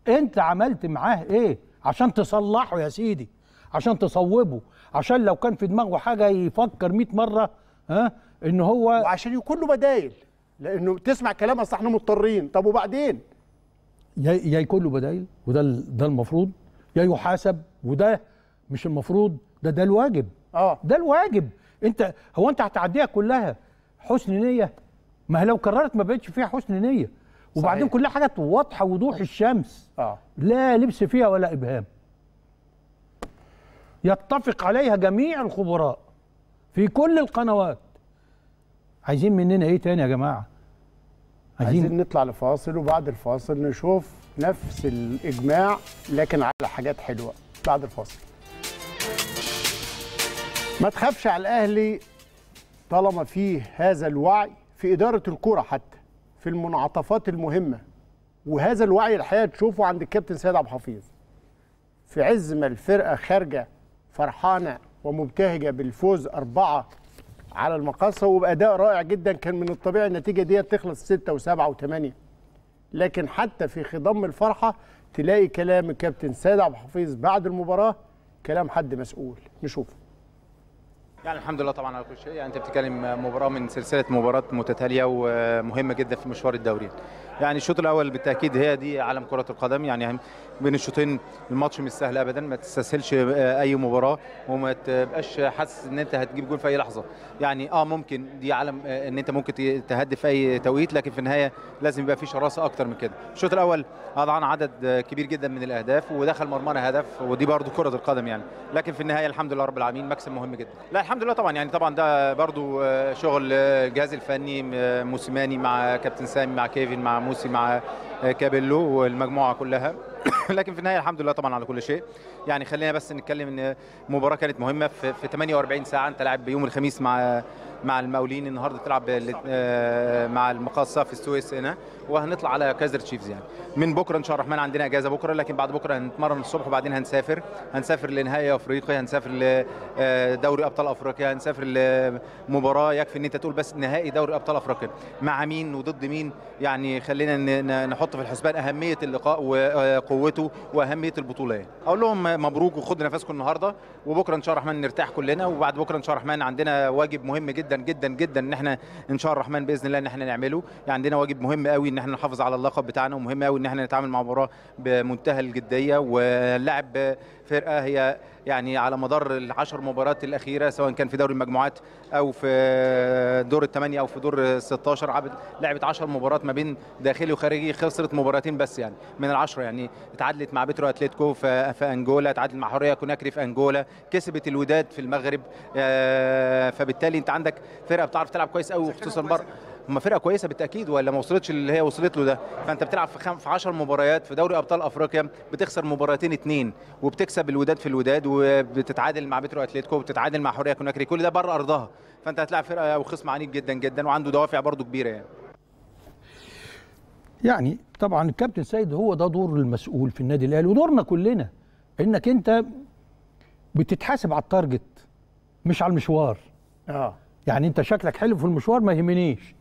انت عملت معاه ايه عشان تصلحه يا سيدي عشان تصوبه عشان لو كان في دماغه حاجه يفكر 100 مره ها ان هو وعشان يكون له بدايل لانه تسمع كلام اصل احنا مضطرين طب وبعدين يا يكون له بدايل وده ده المفروض يا يحاسب وده مش المفروض ده ده الواجب اه ده الواجب انت هو انت هتعديها كلها حسن نيه ما هي لو كررت ما بقتش فيها حسن نيه وبعدين صحيح. كل حاجه واضحه وضوح آه. الشمس اه لا لبس فيها ولا ابهام يتفق عليها جميع الخبراء في كل القنوات عايزين مننا ايه تاني يا جماعه عايزين, عايزين نطلع لفاصل وبعد الفاصل نشوف نفس الاجماع لكن على حاجات حلوه بعد الفاصل ما تخافش على الاهلي طالما فيه هذا الوعي في اداره الكوره حتى في المنعطفات المهمه وهذا الوعي الحقيقه تشوفه عند الكابتن سيد عبد الحفيظ في عز ما الفرقه خارجه فرحانه ومبتهجه بالفوز أربعة على المقاصه وباداء رائع جدا كان من الطبيعي النتيجه دي تخلص 6 و7 و8 لكن حتى في خضم الفرحه تلاقي كلام الكابتن سيد عبد الحفيظ بعد المباراه كلام حد مسؤول نشوفه يعني الحمد لله طبعا على كل شيء يعني انت بتتكلم مباراه من سلسله مباريات متتاليه ومهمه جدا في مشوار الدوري يعني الشوط الاول بالتاكيد هي دي عالم كره القدم يعني بين الشوطين الماتش مش سهل ابدا ما تستسهلش آه، اي مباراه وما تبقاش حاسس ان انت هتجيب جول في اي لحظه يعني اه ممكن دي علم آه، ان انت ممكن تهدف في اي توقيت لكن في النهايه لازم يبقى في شراسه اكتر من كده الشوط الاول اضعنا عدد آه، كبير جدا من الاهداف ودخل مرمانا هدف ودي برده كره القدم يعني لكن في النهايه الحمد لله رب العالمين مكسب مهم جدا لا الحمد لله طبعا يعني طبعا ده برده شغل الجهاز الفني موسيماني مع كابتن سامي مع كيفن مع موسي مع كابيلو والمجموعه كلها *coughs* لكن في النهايه الحمد لله طبعا على كل شيء يعني خلينا بس نتكلم ان المباراه كانت مهمه في 48 ساعه انت لاعب يوم الخميس مع مع المولين النهارده تلعب آه، مع المقاصه في السويس هنا وهنطلع على كازر تشيفز يعني من بكره ان شاء الله الرحمن عندنا اجازه بكره لكن بعد بكره هنتمرن الصبح وبعدين هنسافر هنسافر لنهائي افريقيا هنسافر لدوري آه، ابطال افريقيا هنسافر لمباراه يكفي ان انت تقول بس نهائي دوري ابطال افريقيا مع مين وضد مين يعني خلينا نحط في الحسبان اهميه اللقاء وقوته آه، واهميه البطوله يعني. اقول لهم مبروك وخدوا نفسكم النهارده وبكره ان شاء الله الرحمن نرتاح كلنا وبعد بكره ان شاء الله الرحمن عندنا واجب مهم جدا جدا جدا ان احنا ان شاء الرحمن باذن الله ان احنا نعمله يعني عندنا واجب مهم قوي ان احنا نحافظ على اللقب بتاعنا ومهم قوي ان احنا نتعامل مع مباراه بمنتهى الجديه واللاعب فرقه هي يعني على مدار العشر مباريات الاخيره سواء كان في دوري المجموعات او في دور الثمانيه او في دور 16 لعبت 10 مباريات ما بين داخلي وخارجي خسرت مباراتين بس يعني من العشره يعني اتعادلت مع بترو اتلتيكو في, انجولا اتعادلت مع حريه كوناكري في انجولا كسبت الوداد في المغرب آه، فبالتالي انت عندك فرقه بتعرف تلعب كويس قوي وخصوصا بره هم فرقه كويسه بالتاكيد ولا ما وصلتش اللي هي وصلت له ده فانت بتلعب في خم... في 10 مباريات في دوري ابطال افريقيا بتخسر مباراتين اثنين وبتكسب الوداد في الوداد وبتتعادل مع بترو اتلتيكو وبتتعادل مع حوريه كوناكري كل ده بره ارضها فانت هتلاعب فرقه وخصم عنيف جدا جدا وعنده دوافع برده كبيره يعني يعني طبعا الكابتن سيد هو ده دور المسؤول في النادي الاهلي ودورنا كلنا انك انت بتتحاسب على التارجت مش على المشوار اه يعني انت شكلك حلو في المشوار ما يهمنيش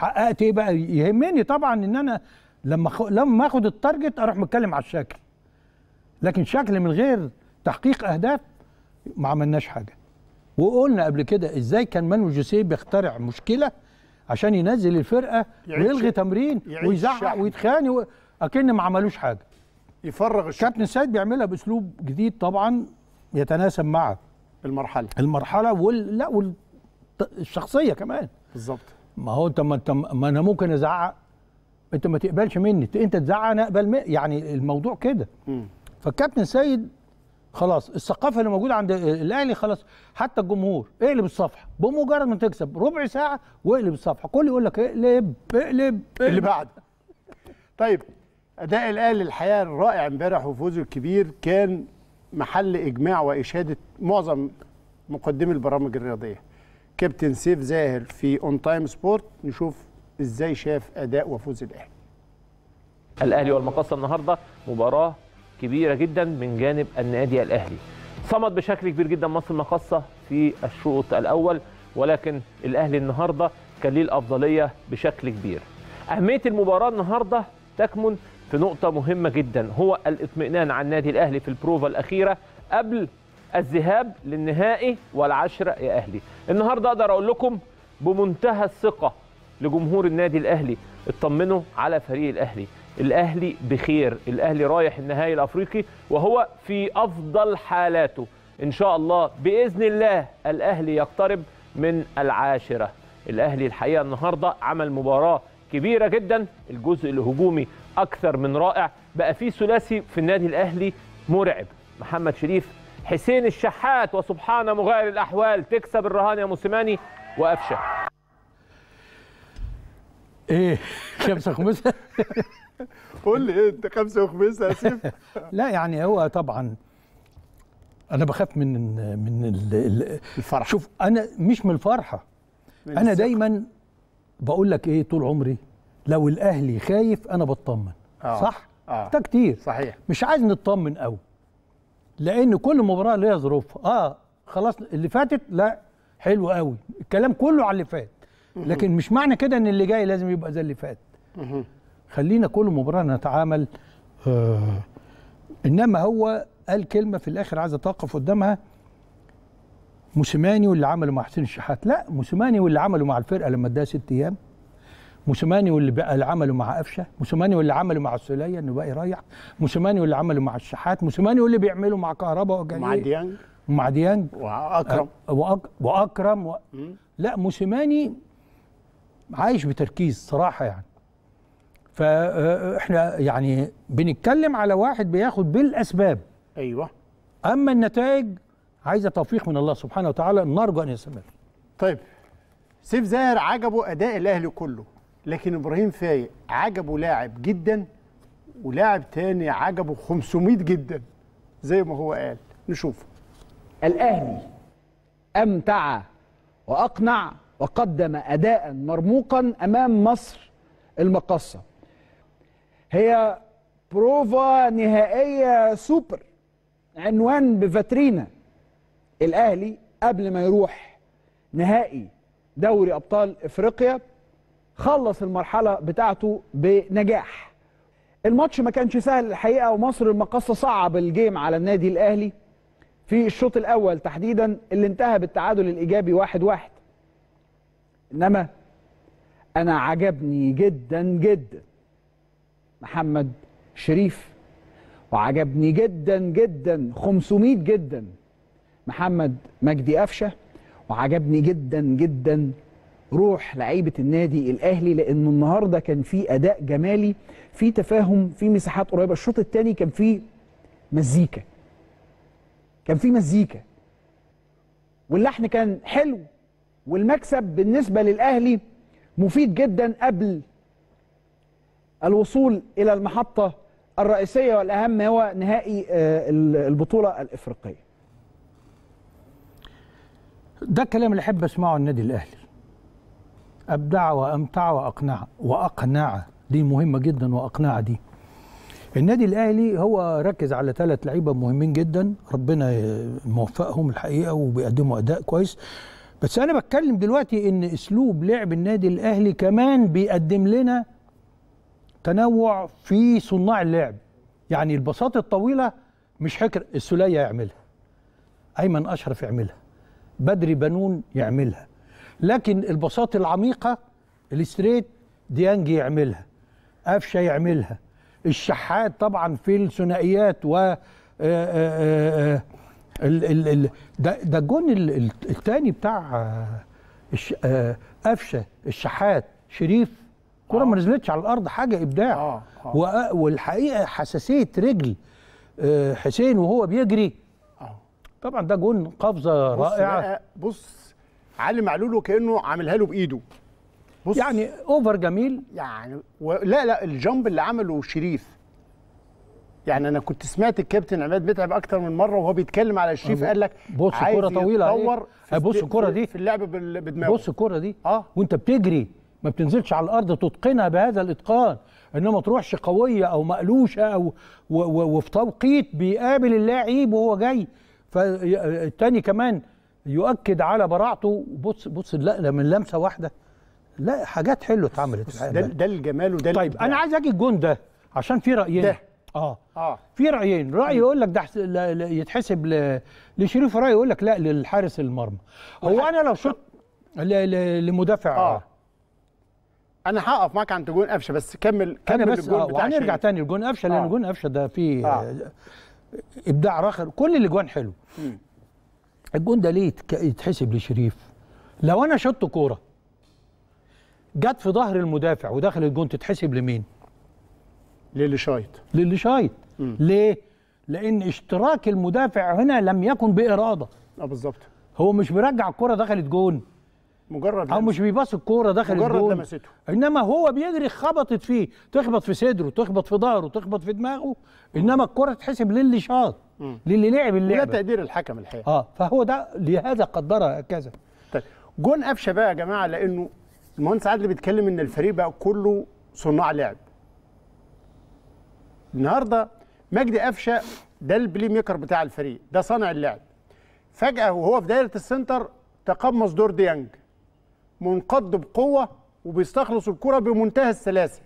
حققت ايه بقى يهمني طبعا ان انا لما خ... لما اخد التارجت اروح متكلم على الشكل لكن شكل من غير تحقيق اهداف ما عملناش حاجه وقلنا قبل كده ازاي كان مانو جوسيه بيخترع مشكله عشان ينزل الفرقه ويلغي تمرين ويزعق ويتخانق و... اكن ما عملوش حاجه يفرغ الشكل كابتن سيد بيعملها باسلوب جديد طبعا يتناسب مع المرحله المرحله وال لا والشخصيه كمان بالظبط ما هو انت ما انت ما انا ممكن ازعق انت ما تقبلش مني انت تزعق انا اقبل مني. يعني الموضوع كده فالكابتن سيد خلاص الثقافه اللي موجوده عند الاهلي خلاص حتى الجمهور اقلب الصفحه بمجرد ما تكسب ربع ساعه واقلب الصفحه كل يقول لك اقلب اقلب اللي بعد طيب اداء الاهلي الحقيقه الرائع امبارح وفوزه الكبير كان محل اجماع واشاده معظم مقدمي البرامج الرياضيه كابتن سيف زاهر في اون تايم سبورت نشوف ازاي شاف اداء وفوز الاهلي الاهلي والمقصه النهارده مباراه كبيره جدا من جانب النادي الاهلي صمد بشكل كبير جدا مصر المقصه في الشوط الاول ولكن الاهلي النهارده كان ليه الافضليه بشكل كبير اهميه المباراه النهارده تكمن في نقطه مهمه جدا هو الاطمئنان عن النادي الاهلي في البروفا الاخيره قبل الذهاب للنهائي والعشرة يا أهلي النهاردة أقدر أقول لكم بمنتهى الثقة لجمهور النادي الأهلي اطمنوا على فريق الأهلي الأهلي بخير الأهلي رايح النهائي الأفريقي وهو في أفضل حالاته إن شاء الله بإذن الله الأهلي يقترب من العاشرة الأهلي الحقيقة النهاردة عمل مباراة كبيرة جدا الجزء الهجومي أكثر من رائع بقى فيه ثلاثي في النادي الأهلي مرعب محمد شريف حسين الشحات وسبحان مغاير الأحوال تكسب الرهان يا موسيماني وقفشة ايه خمسة وخمسة *laughs* قول لي إيه، انت خمسة وخمسة يا سيف *laughs* لا يعني هو طبعا انا بخاف من من الفرحه شوف انا مش من الفرحه من انا دايما بقول لك ايه طول عمري لو الاهلي خايف انا بطمن آه. صح آه. ده كتير صحيح مش عايز نطمن قوي لان كل مباراه ليها ظروفها اه خلاص اللي فاتت لا حلو قوي الكلام كله على اللي فات لكن مش معنى كده ان اللي جاي لازم يبقى زي اللي فات خلينا كل مباراه نتعامل آه. انما هو قال كلمه في الاخر عايز اتوقف قدامها موسيماني واللي عمله مع حسين الشحات لا موسيماني واللي عمله مع الفرقه لما اداها ست ايام موسيماني واللي بقى اللي عمله مع قفشه موسيماني واللي عمله مع السوليه انه بقى يريح موسيماني واللي عمله مع الشحات موسيماني واللي بيعمله مع كهرباء وجاي مع ديانج مع ديانج واكرم آه، وأك... واكرم و... لا موسيماني عايش بتركيز صراحه يعني فاحنا آه، يعني بنتكلم على واحد بياخد بالاسباب ايوه اما النتائج عايزه توفيق من الله سبحانه وتعالى نرجو ان يستمر طيب سيف زاهر عجبه اداء الاهلي كله لكن ابراهيم فايق عجبه لاعب جدا ولاعب تاني عجبه 500 جدا زي ما هو قال نشوفه الاهلي امتع واقنع وقدم اداء مرموقا امام مصر المقصه هي بروفا نهائيه سوبر عنوان بفاترينا الاهلي قبل ما يروح نهائي دوري ابطال افريقيا خلص المرحله بتاعته بنجاح الماتش ما كانش سهل الحقيقه ومصر المقصه صعب الجيم على النادي الاهلي في الشوط الاول تحديدا اللي انتهى بالتعادل الايجابي 1-1 واحد واحد. انما انا عجبني جدا جدا محمد شريف وعجبني جدا جدا 500 جدا محمد مجدي قفشه وعجبني جدا جدا روح لعيبه النادي الاهلي لانه النهارده كان في اداء جمالي في تفاهم في مساحات قريبه الشوط الثاني كان في مزيكا كان في مزيكا واللحن كان حلو والمكسب بالنسبه للاهلي مفيد جدا قبل الوصول الى المحطه الرئيسيه والاهم هو نهائي آه، البطوله الافريقيه ده الكلام اللي احب اسمعه النادي الاهلي أبدع وأمتع وأقنع وأقنع دي مهمة جدا وأقنع دي النادي الأهلي هو ركز على ثلاث لعيبة مهمين جدا ربنا موفقهم الحقيقة وبيقدموا أداء كويس بس أنا بتكلم دلوقتي إن أسلوب لعب النادي الأهلي كمان بيقدم لنا تنوع في صناع اللعب يعني البساطة الطويلة مش حكر السولية يعملها أيمن أشرف يعملها بدري بنون يعملها لكن البساطة العميقة الاستريت ديانج يعملها قفشه يعملها الشحات طبعا في الثنائيات و آه، آه، آه، ده ده الجون الثاني بتاع قفشه الشحات شريف كرة ما نزلتش على الارض حاجه ابداع آه. آه. والحقيقه حساسيه رجل حسين وهو بيجري طبعا ده جون قفزه رائعه بص علي معلول وكانه عاملها له بايده بص يعني اوفر جميل يعني و... لا لا الجامب اللي عمله شريف يعني انا كنت سمعت الكابتن عماد متعب اكتر من مره وهو بيتكلم على شريف قال لك بص كرة طويله يتطور ايه؟ بص الكرة دي في اللعب بدماغه بص الكرة دي اه وانت بتجري ما بتنزلش على الارض تتقنها بهذا الاتقان انما ما تروحش قويه او مقلوشه او وفي توقيت بيقابل اللاعب وهو جاي فالتاني كمان يؤكد على براعته بص بص لا من لمسه واحده لا حاجات حلوه اتعملت ده ده الجمال وده طيب انا عايز اجي الجون ده عشان في رايين ده اه اه في رايين راي أمم. يقول لك ده يتحسب لشريف راي يقول لك لا للحارس المرمى هو انا لو شط لمدافع آه. انا هقف معاك عند جون قفشه بس كمل كمل بس الجون آه. بتاع هنرجع تاني لجون قفشه آه. لان جون قفشه ده فيه آه. آه، ابداع راخر كل الاجوان حلو م. أمم. الجون ده ليه يتحسب لشريف لو انا شطت كوره جت في ظهر المدافع ودخل الجون تتحسب لمين للي شايط للي شايط ليه لان اشتراك المدافع هنا لم يكن باراده اه بالظبط هو مش بيرجع الكوره دخلت جون مجرد او مش بيباص الكوره دخل مجرد الجون لمسته انما هو بيجري خبطت فيه تخبط في صدره تخبط في ظهره تخبط في دماغه انما الكوره تتحسب للي شاط للي لعب اللعبه ولا تقدير الحكم الحقيقه اه فهو ده لهذا قدرها هكذا طيب جون قفشه بقى يا جماعه لانه المهندس عادل بيتكلم ان الفريق بقى كله صناع لعب النهارده مجدي قفشه ده البلي ميكر بتاع الفريق ده صانع اللعب فجاه وهو في دايره السنتر تقمص دور ديانج منقض بقوه وبيستخلص الكره بمنتهى السلاسه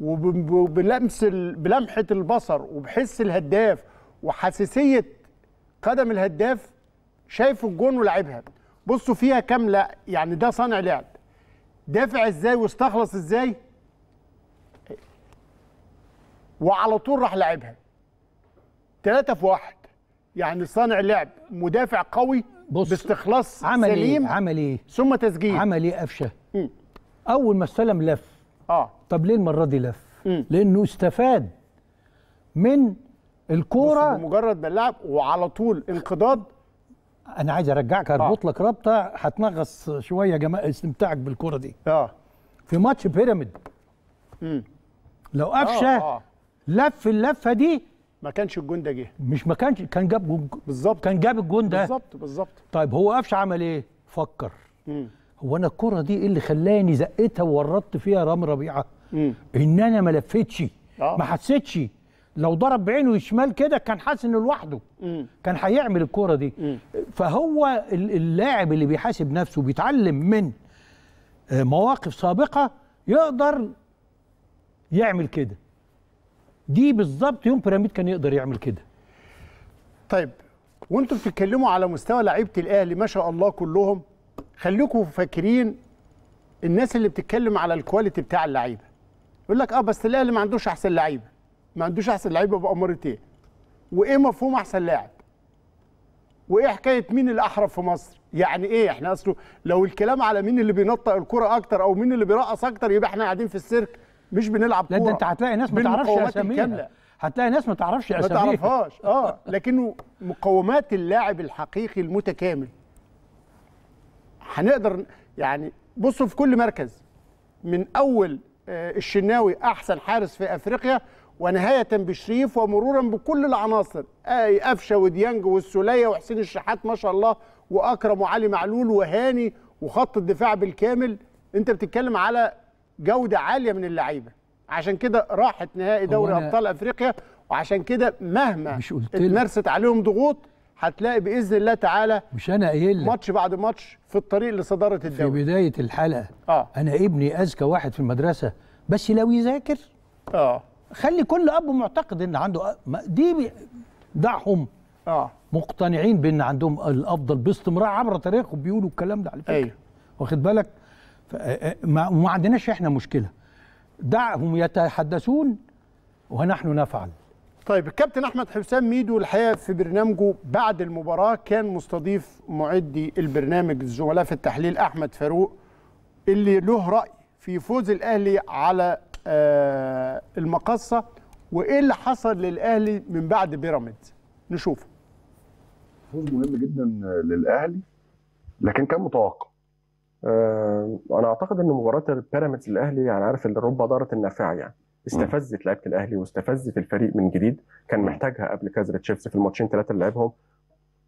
وبلمس بلمحه البصر وبحس الهداف وحساسيه قدم الهداف شايف الجون ولعبها بصوا فيها كام لا يعني ده صانع لعب دافع ازاي واستخلص ازاي وعلى طول راح لعبها ثلاثة في واحد يعني صانع لعب مدافع قوي بص باستخلاص عمل إيه؟ سليم عمل ايه ثم تسجيل عمل ايه قفشه اول ما استلم لف اه طب ليه المره دي لف مم. لانه استفاد من الكوره مجرد بنلعب وعلى طول انقضاض انا عايز ارجعك اربط آه. لك رابطه هتنغص شويه جماعه استمتاعك بالكوره دي اه في ماتش بيراميد لو قفشه آه،, آه لف اللفه دي ما كانش الجون ده جه مش ما كانش كان جاب جون بالظبط كان جاب الجون ده بالظبط بالظبط طيب هو قفشه عمل ايه فكر مم. هو انا الكره دي ايه اللي خلاني زقتها وورطت فيها رام ربيعه ان انا ما لفتش آه. ما حسيتش لو ضرب بعينه شمال كده كان حاسس انه لوحده كان هيعمل الكوره دي فهو اللاعب اللي بيحاسب نفسه بيتعلم من آه، مواقف سابقه يقدر يعمل كده دي بالظبط يوم بيراميد كان يقدر يعمل كده طيب وانتم بتتكلموا على مستوى لعيبه الاهلي ما شاء الله كلهم خليكم فاكرين الناس اللي بتتكلم على الكواليتي بتاع اللعيبه يقول لك اه بس الاهلي ما عندوش احسن لعيبه ما عندوش احسن لعيب يبقى مرتين وايه مفهوم احسن لاعب وايه حكايه مين اللي احرف في مصر يعني ايه احنا اصله لو الكلام على مين اللي بينطق الكره اكتر او مين اللي بيرقص اكتر يبقى احنا قاعدين في السيرك مش بنلعب كوره لا ده انت هتلاقي ناس ما تعرفش اساميها هتلاقي ناس ما تعرفش اساميها ما تعرفهاش اه لكنه مقومات اللاعب الحقيقي المتكامل هنقدر يعني بصوا في كل مركز من اول آه، الشناوي احسن حارس في افريقيا ونهاية بشريف ومرورا بكل العناصر أي قفشة وديانج والسولية وحسين الشحات ما شاء الله وأكرم وعلي معلول وهاني وخط الدفاع بالكامل أنت بتتكلم على جودة عالية من اللعيبة عشان كده راحت نهائي دوري أبطال أفريقيا وعشان كده مهما اتمرست عليهم ضغوط هتلاقي باذن الله تعالى مش انا قايل ماتش بعد ماتش في الطريق لصداره الدوري في بدايه الحلقه آه. انا ابني اذكى واحد في المدرسه بس لو يذاكر اه خلي كل اب معتقد ان عنده دي دعهم اه مقتنعين بان عندهم الافضل باستمرار عبر تاريخهم بيقولوا الكلام ده على فكره أيوه. واخد بالك ما عندناش احنا مشكله دعهم يتحدثون ونحن نفعل طيب الكابتن احمد حسام ميدو الحقيقه في برنامجه بعد المباراه كان مستضيف معدي البرنامج الزملاء في التحليل احمد فاروق اللي له راي في فوز الاهلي على آه، المقصه وايه اللي حصل للاهلي من بعد بيراميدز نشوف فوز مهم جدا للاهلي لكن كان متوقع أه انا اعتقد ان مباراه بيراميدز الاهلي يعني عارف اللي رب دارت النافعه يعني استفزت لعيبه الاهلي واستفزت الفريق من جديد كان محتاجها قبل كذا تشيفز في الماتشين ثلاثه اللي لعبهم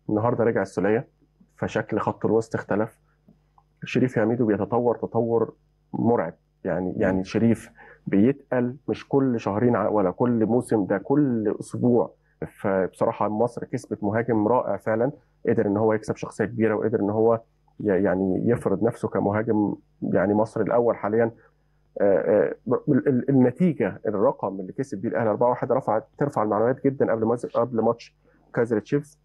النهارده رجع السوليه فشكل خط الوسط اختلف شريف ياميدو بيتطور تطور مرعب يعني يعني شريف بيتقل مش كل شهرين ولا كل موسم ده كل اسبوع فبصراحه مصر كسبت مهاجم رائع فعلا قدر ان هو يكسب شخصيه كبيره وقدر ان هو يعني يفرض نفسه كمهاجم يعني مصر الاول حاليا النتيجه الرقم اللي كسب بيه الاهلي 4 1 رفعت ترفع المعنويات جدا قبل قبل ماتش كايزر تشيفز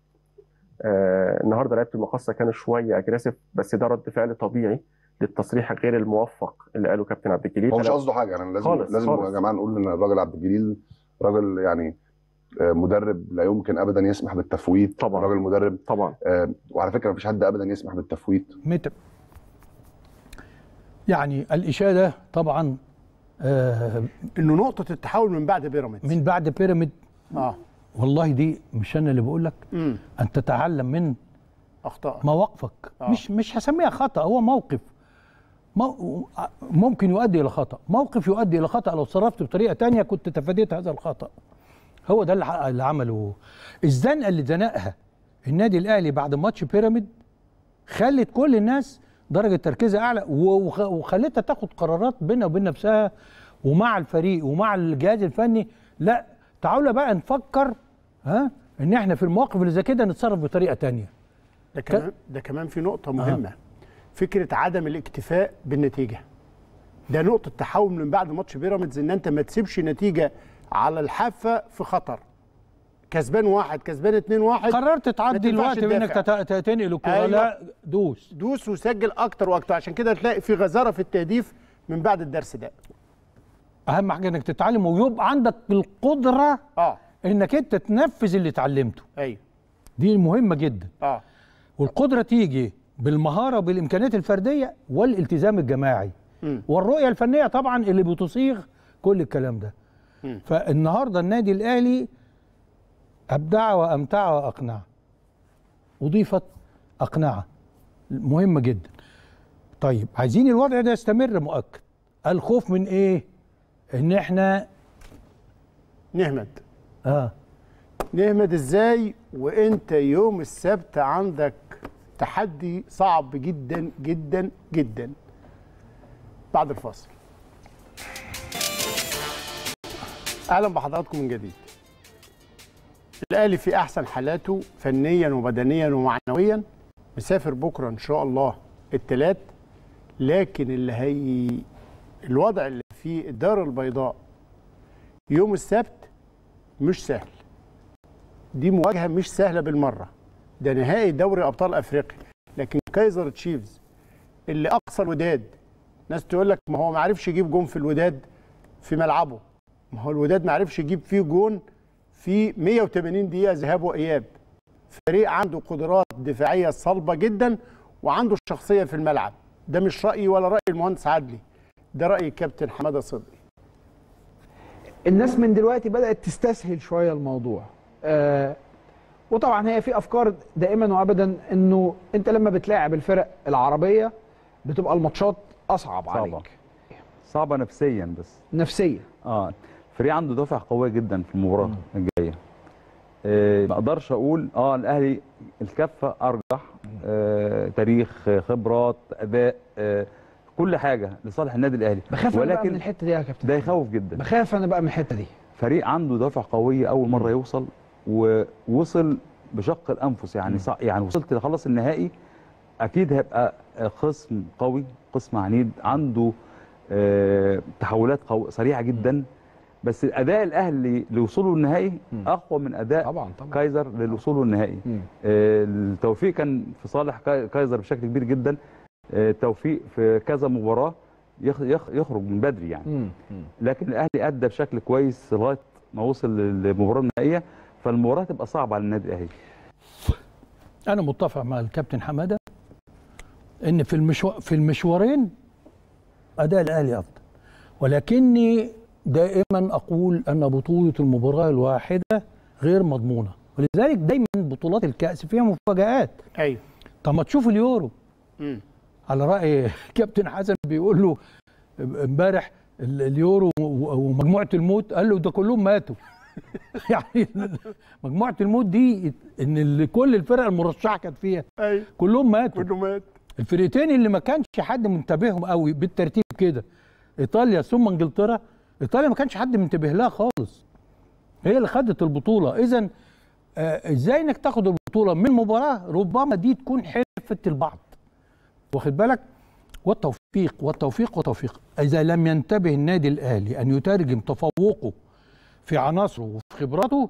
النهارده لعيبه المقصه كانوا شويه اجريسيف بس ده رد فعل طبيعي للتصريح غير الموفق اللي قاله كابتن عبد الجليل هو مش قصده حاجه يعني لازم خالص لازم خالص. يا جماعه نقول ان الراجل عبد الجليل راجل يعني آه، مدرب لا يمكن ابدا يسمح بالتفويت طبعا راجل مدرب طبعا آه، وعلى فكره مفيش حد ابدا يسمح بالتفويت متى يعني الاشاده طبعا آه انه نقطه التحول من بعد بيراميدز من بعد بيراميدز اه والله دي مش انا اللي بقول لك ان تتعلم من اخطاء مواقفك آه. مش مش هسميها خطا هو موقف ممكن يؤدي الى خطا موقف يؤدي الى خطا لو اتصرفت بطريقه تانية كنت تفاديت هذا الخطا هو ده اللي عمله الزنقه اللي زنقها النادي الاهلي بعد ماتش بيراميد خلت كل الناس درجه تركيزها اعلى وخلتها تاخد قرارات بينها وبين نفسها ومع الفريق ومع الجهاز الفني لا تعالوا بقى نفكر ها ان احنا في المواقف اللي زي كده نتصرف بطريقه تانية ده كمان ده كمان في نقطه آه. مهمه آه. فكره عدم الاكتفاء بالنتيجه ده نقطه تحول من بعد ماتش بيراميدز ان انت ما تسيبش نتيجه على الحافه في خطر كسبان واحد كسبان اتنين واحد قررت تعدي الوقت بانك تنقل الكوره أيوة. لا دوس دوس وسجل اكتر واكتر عشان كده تلاقي في غزاره في التهديف من بعد الدرس ده اهم حاجه انك تتعلم ويبقى عندك القدره اه انك انت تنفذ اللي اتعلمته ايوه دي مهمه جدا اه والقدره تيجي بالمهاره وبالامكانيات الفرديه والالتزام الجماعي والرؤيه الفنيه طبعا اللي بتصيغ كل الكلام ده فالنهارده النادي الاهلي ابدع وامتع واقنع اضيفت اقنعه مهمه جدا طيب عايزين الوضع ده يستمر مؤكد الخوف من ايه ان احنا نهمد اه نهمد ازاي وانت يوم السبت عندك تحدي صعب جدا جدا جدا بعد الفاصل اهلا بحضراتكم من جديد الاهلي في احسن حالاته فنيا وبدنيا ومعنويا مسافر بكره ان شاء الله الثلاث لكن اللي هي الوضع اللي في الدار البيضاء يوم السبت مش سهل دي مواجهه مش سهله بالمره ده نهائي دوري ابطال افريقيا لكن كايزر تشيفز اللي اقصى الوداد ناس تقول لك ما هو ما عرفش يجيب جون في الوداد في ملعبه ما هو الوداد ما عرفش يجيب فيه جون في 180 دقيقه ذهاب واياب فريق عنده قدرات دفاعيه صلبه جدا وعنده الشخصيه في الملعب ده مش رايي ولا راي المهندس عدلي ده راي الكابتن حماده صدقي الناس من دلوقتي بدات تستسهل شويه الموضوع آه وطبعا هي في افكار دائما وابدا انه انت لما بتلاعب الفرق العربيه بتبقى الماتشات اصعب صعبة. عليك صعبه نفسيا بس نفسيا اه فريق عنده دافع قوي جدا في المباراه الجايه آه ما اقدرش اقول اه الاهلي الكفه ارجح آه تاريخ آه، خبرات اداء آه كل حاجه لصالح النادي الاهلي بخاف ولكن أنا بقى من الحته دي يا كابتن ده يخوف جدا بخاف انا بقى من الحته دي فريق عنده دافع قوي اول مره يوصل ووصل بشق الانفس يعني صع... يعني وصلت لخلص النهائي اكيد هيبقى خصم قوي قسم عنيد عنده أه... تحولات قوي سريعه جدا بس اداء الاهلي لوصوله النهائي اقوى من اداء طبعا طبعا كايزر لوصوله النهائي أه... التوفيق كان في صالح كايزر بشكل كبير جدا أه... توفيق في كذا مباراه يخ... يخ... يخرج من بدري يعني مم. مم. لكن الاهلي ادى بشكل كويس لغايه ما وصل للمباراه النهائيه فالمباراه تبقى صعبه على النادي الاهلي انا متفق مع الكابتن حماده ان في المشو... في المشوارين اداء الاهلي افضل ولكني دائما اقول ان بطوله المباراه الواحده غير مضمونه ولذلك دايما بطولات الكاس فيها مفاجات ايوه طب ما تشوف اليورو مم. على راي *laughs* كابتن حسن بيقول له امبارح اليورو ومجموعه الموت قال له ده كلهم ماتوا *laughs* يعني مجموعه الموت دي ان اللي كل الفرق المرشحه كانت فيها أي. كلهم ماتوا كلهم مات الفرقتين اللي ما كانش حد منتبههم قوي بالترتيب كده ايطاليا ثم انجلترا ايطاليا ما كانش حد منتبه لها خالص هي اللي خدت البطوله اذا آه، ازاي انك تاخد البطوله من مباراه ربما دي تكون حرفه البعض واخد بالك والتوفيق والتوفيق والتوفيق اذا لم ينتبه النادي الاهلي ان يترجم تفوقه في عناصره وفي خبراته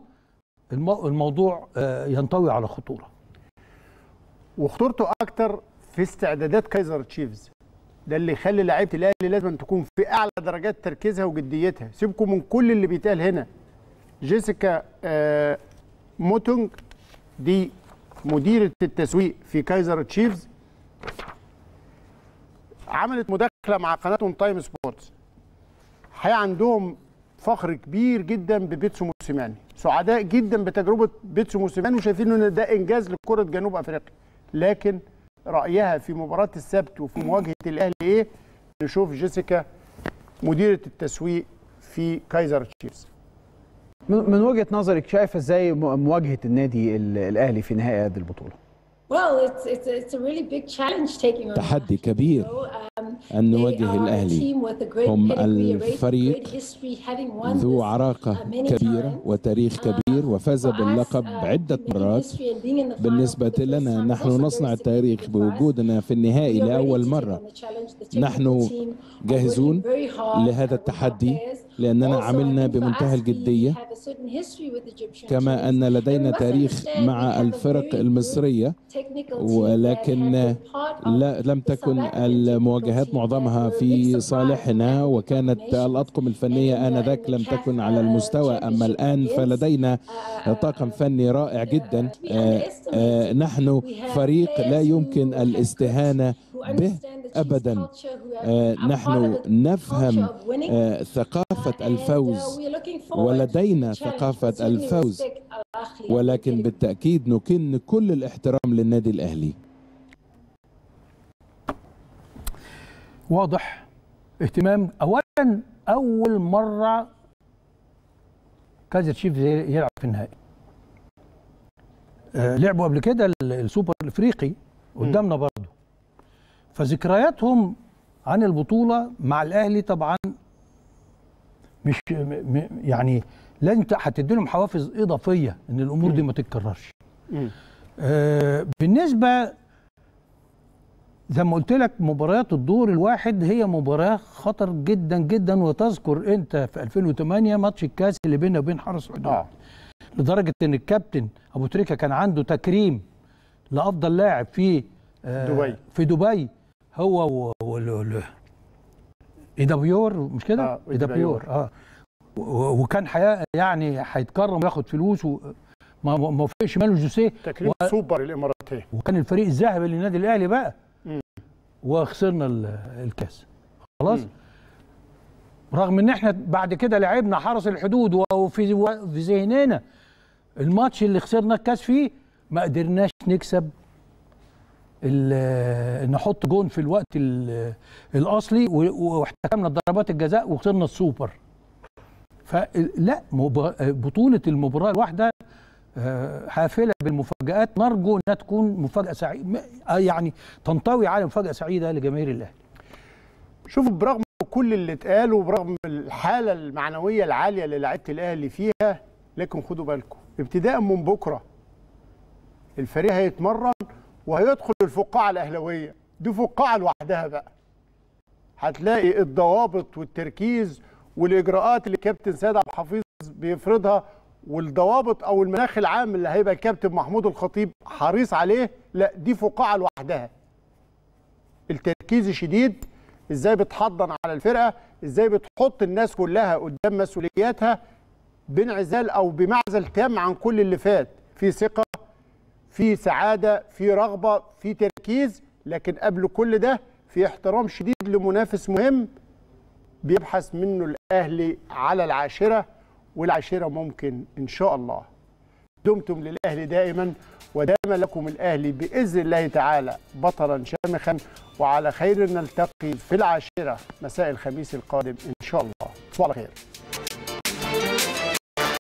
الموضوع آه، ينطوي على خطوره وخطورته اكتر في استعدادات كايزر تشيفز ده اللي يخلي لعيبه الاهلي لازم تكون في اعلى درجات تركيزها وجديتها سيبكم من كل اللي بيتقال هنا جيسيكا آه، موتونج دي مديره التسويق في كايزر تشيفز عملت مداخله مع قناه تايم سبورتس الحقيقه عندهم فخر كبير جدا ببيتسو موسيماني سعداء جدا بتجربه بيتسو موسيماني وشايفين ان ده انجاز لكره جنوب افريقيا لكن رايها في مباراه السبت وفي مواجهه الاهلي ايه نشوف جيسيكا مديره التسويق في كايزر تشيفز من وجهه نظرك شايفه ازاي مواجهه النادي الاهلي في نهائي هذه البطوله تحدي كبير um, أن نواجه الأهلي هم الفريق ذو uh, عراقة كبيرة وتاريخ um, كبير وفاز باللقب uh, عدة مرات بالنسبة لنا نحن نصنع التاريخ بوجودنا في النهائي لأول مرة نحن جاهزون لهذا التحدي لأننا عملنا بمنتهى الجدية كما أن لدينا تاريخ مع الفرق المصرية ولكن لا لم تكن المواجهات معظمها في صالحنا وكانت الأطقم الفنية آنذاك لم تكن على المستوى أما الآن فلدينا uh, uh, طاقم فني رائع uh, جدا آه، آه، نحن فريق لا يمكن الاستهانة به أبدا آه، نحن نفهم آه، ثقافة uh, الفوز ولدينا ثقافة الفوز ولكن بالتأكيد نكن كل الاحترام للنادي الأهلي واضح اهتمام أولا أول مرة كازر شيف يلعب في النهائي آه، لعبوا قبل كده السوبر الافريقي قدامنا بره فذكرياتهم عن البطوله مع الاهلي طبعا مش يعني لازم هتدي لهم حوافز اضافيه ان الامور دي ما تتكررش. آه بالنسبه زي ما قلت لك مباريات الدور الواحد هي مباراه خطر جدا جدا وتذكر انت في 2008 ماتش الكاس اللي بيننا وبين حرس حدود آه. لدرجه ان الكابتن ابو تريكه كان عنده تكريم لافضل لاعب في آه دبي في دبي هو ايدابيور مش كده؟ آه ايدابيور إيه اه وكان حقيقه يعني هيتكرم وياخد فلوس وما ما وفقش ماله جوسيه تكريم و... سوبر الاماراتي وكان الفريق الذهبي للنادي الاهلي بقى مم. وخسرنا الكاس خلاص مم. رغم ان احنا بعد كده لعبنا حرس الحدود وفي في ذهننا الماتش اللي خسرنا الكاس فيه ما قدرناش نكسب نحط جون في الوقت الاصلي واحتكمنا ضربات الجزاء وخسرنا السوبر فلا بطوله المباراه الواحده آه، حافله بالمفاجات نرجو انها تكون مفاجاه سعيده آه، يعني تنطوي على مفاجاه سعيده لجماهير الاهلي شوف برغم كل اللي اتقال وبرغم الحاله المعنويه العاليه اللي لعيبه الاهلي فيها لكن خدوا بالكم ابتداء من بكره الفريق هيتمرن وهيدخل الفقاعه الاهلاويه دي فقاعه لوحدها بقى هتلاقي الضوابط والتركيز والاجراءات اللي كابتن سيد عبد الحفيظ بيفرضها والضوابط او المناخ العام اللي هيبقى الكابتن محمود الخطيب حريص عليه لا دي فقاعه لوحدها التركيز شديد ازاي بتحضن على الفرقه ازاي بتحط الناس كلها قدام مسؤولياتها بانعزال او بمعزل تام عن كل اللي فات في ثقه في سعادة في رغبة في تركيز لكن قبل كل ده في احترام شديد لمنافس مهم بيبحث منه الأهلي على العاشرة والعاشرة ممكن إن شاء الله دمتم للأهلي دائما ودائما لكم الأهلي بإذن الله تعالى بطلا شامخا وعلى خير نلتقي في العاشرة مساء الخميس القادم إن شاء الله تصبحوا على خير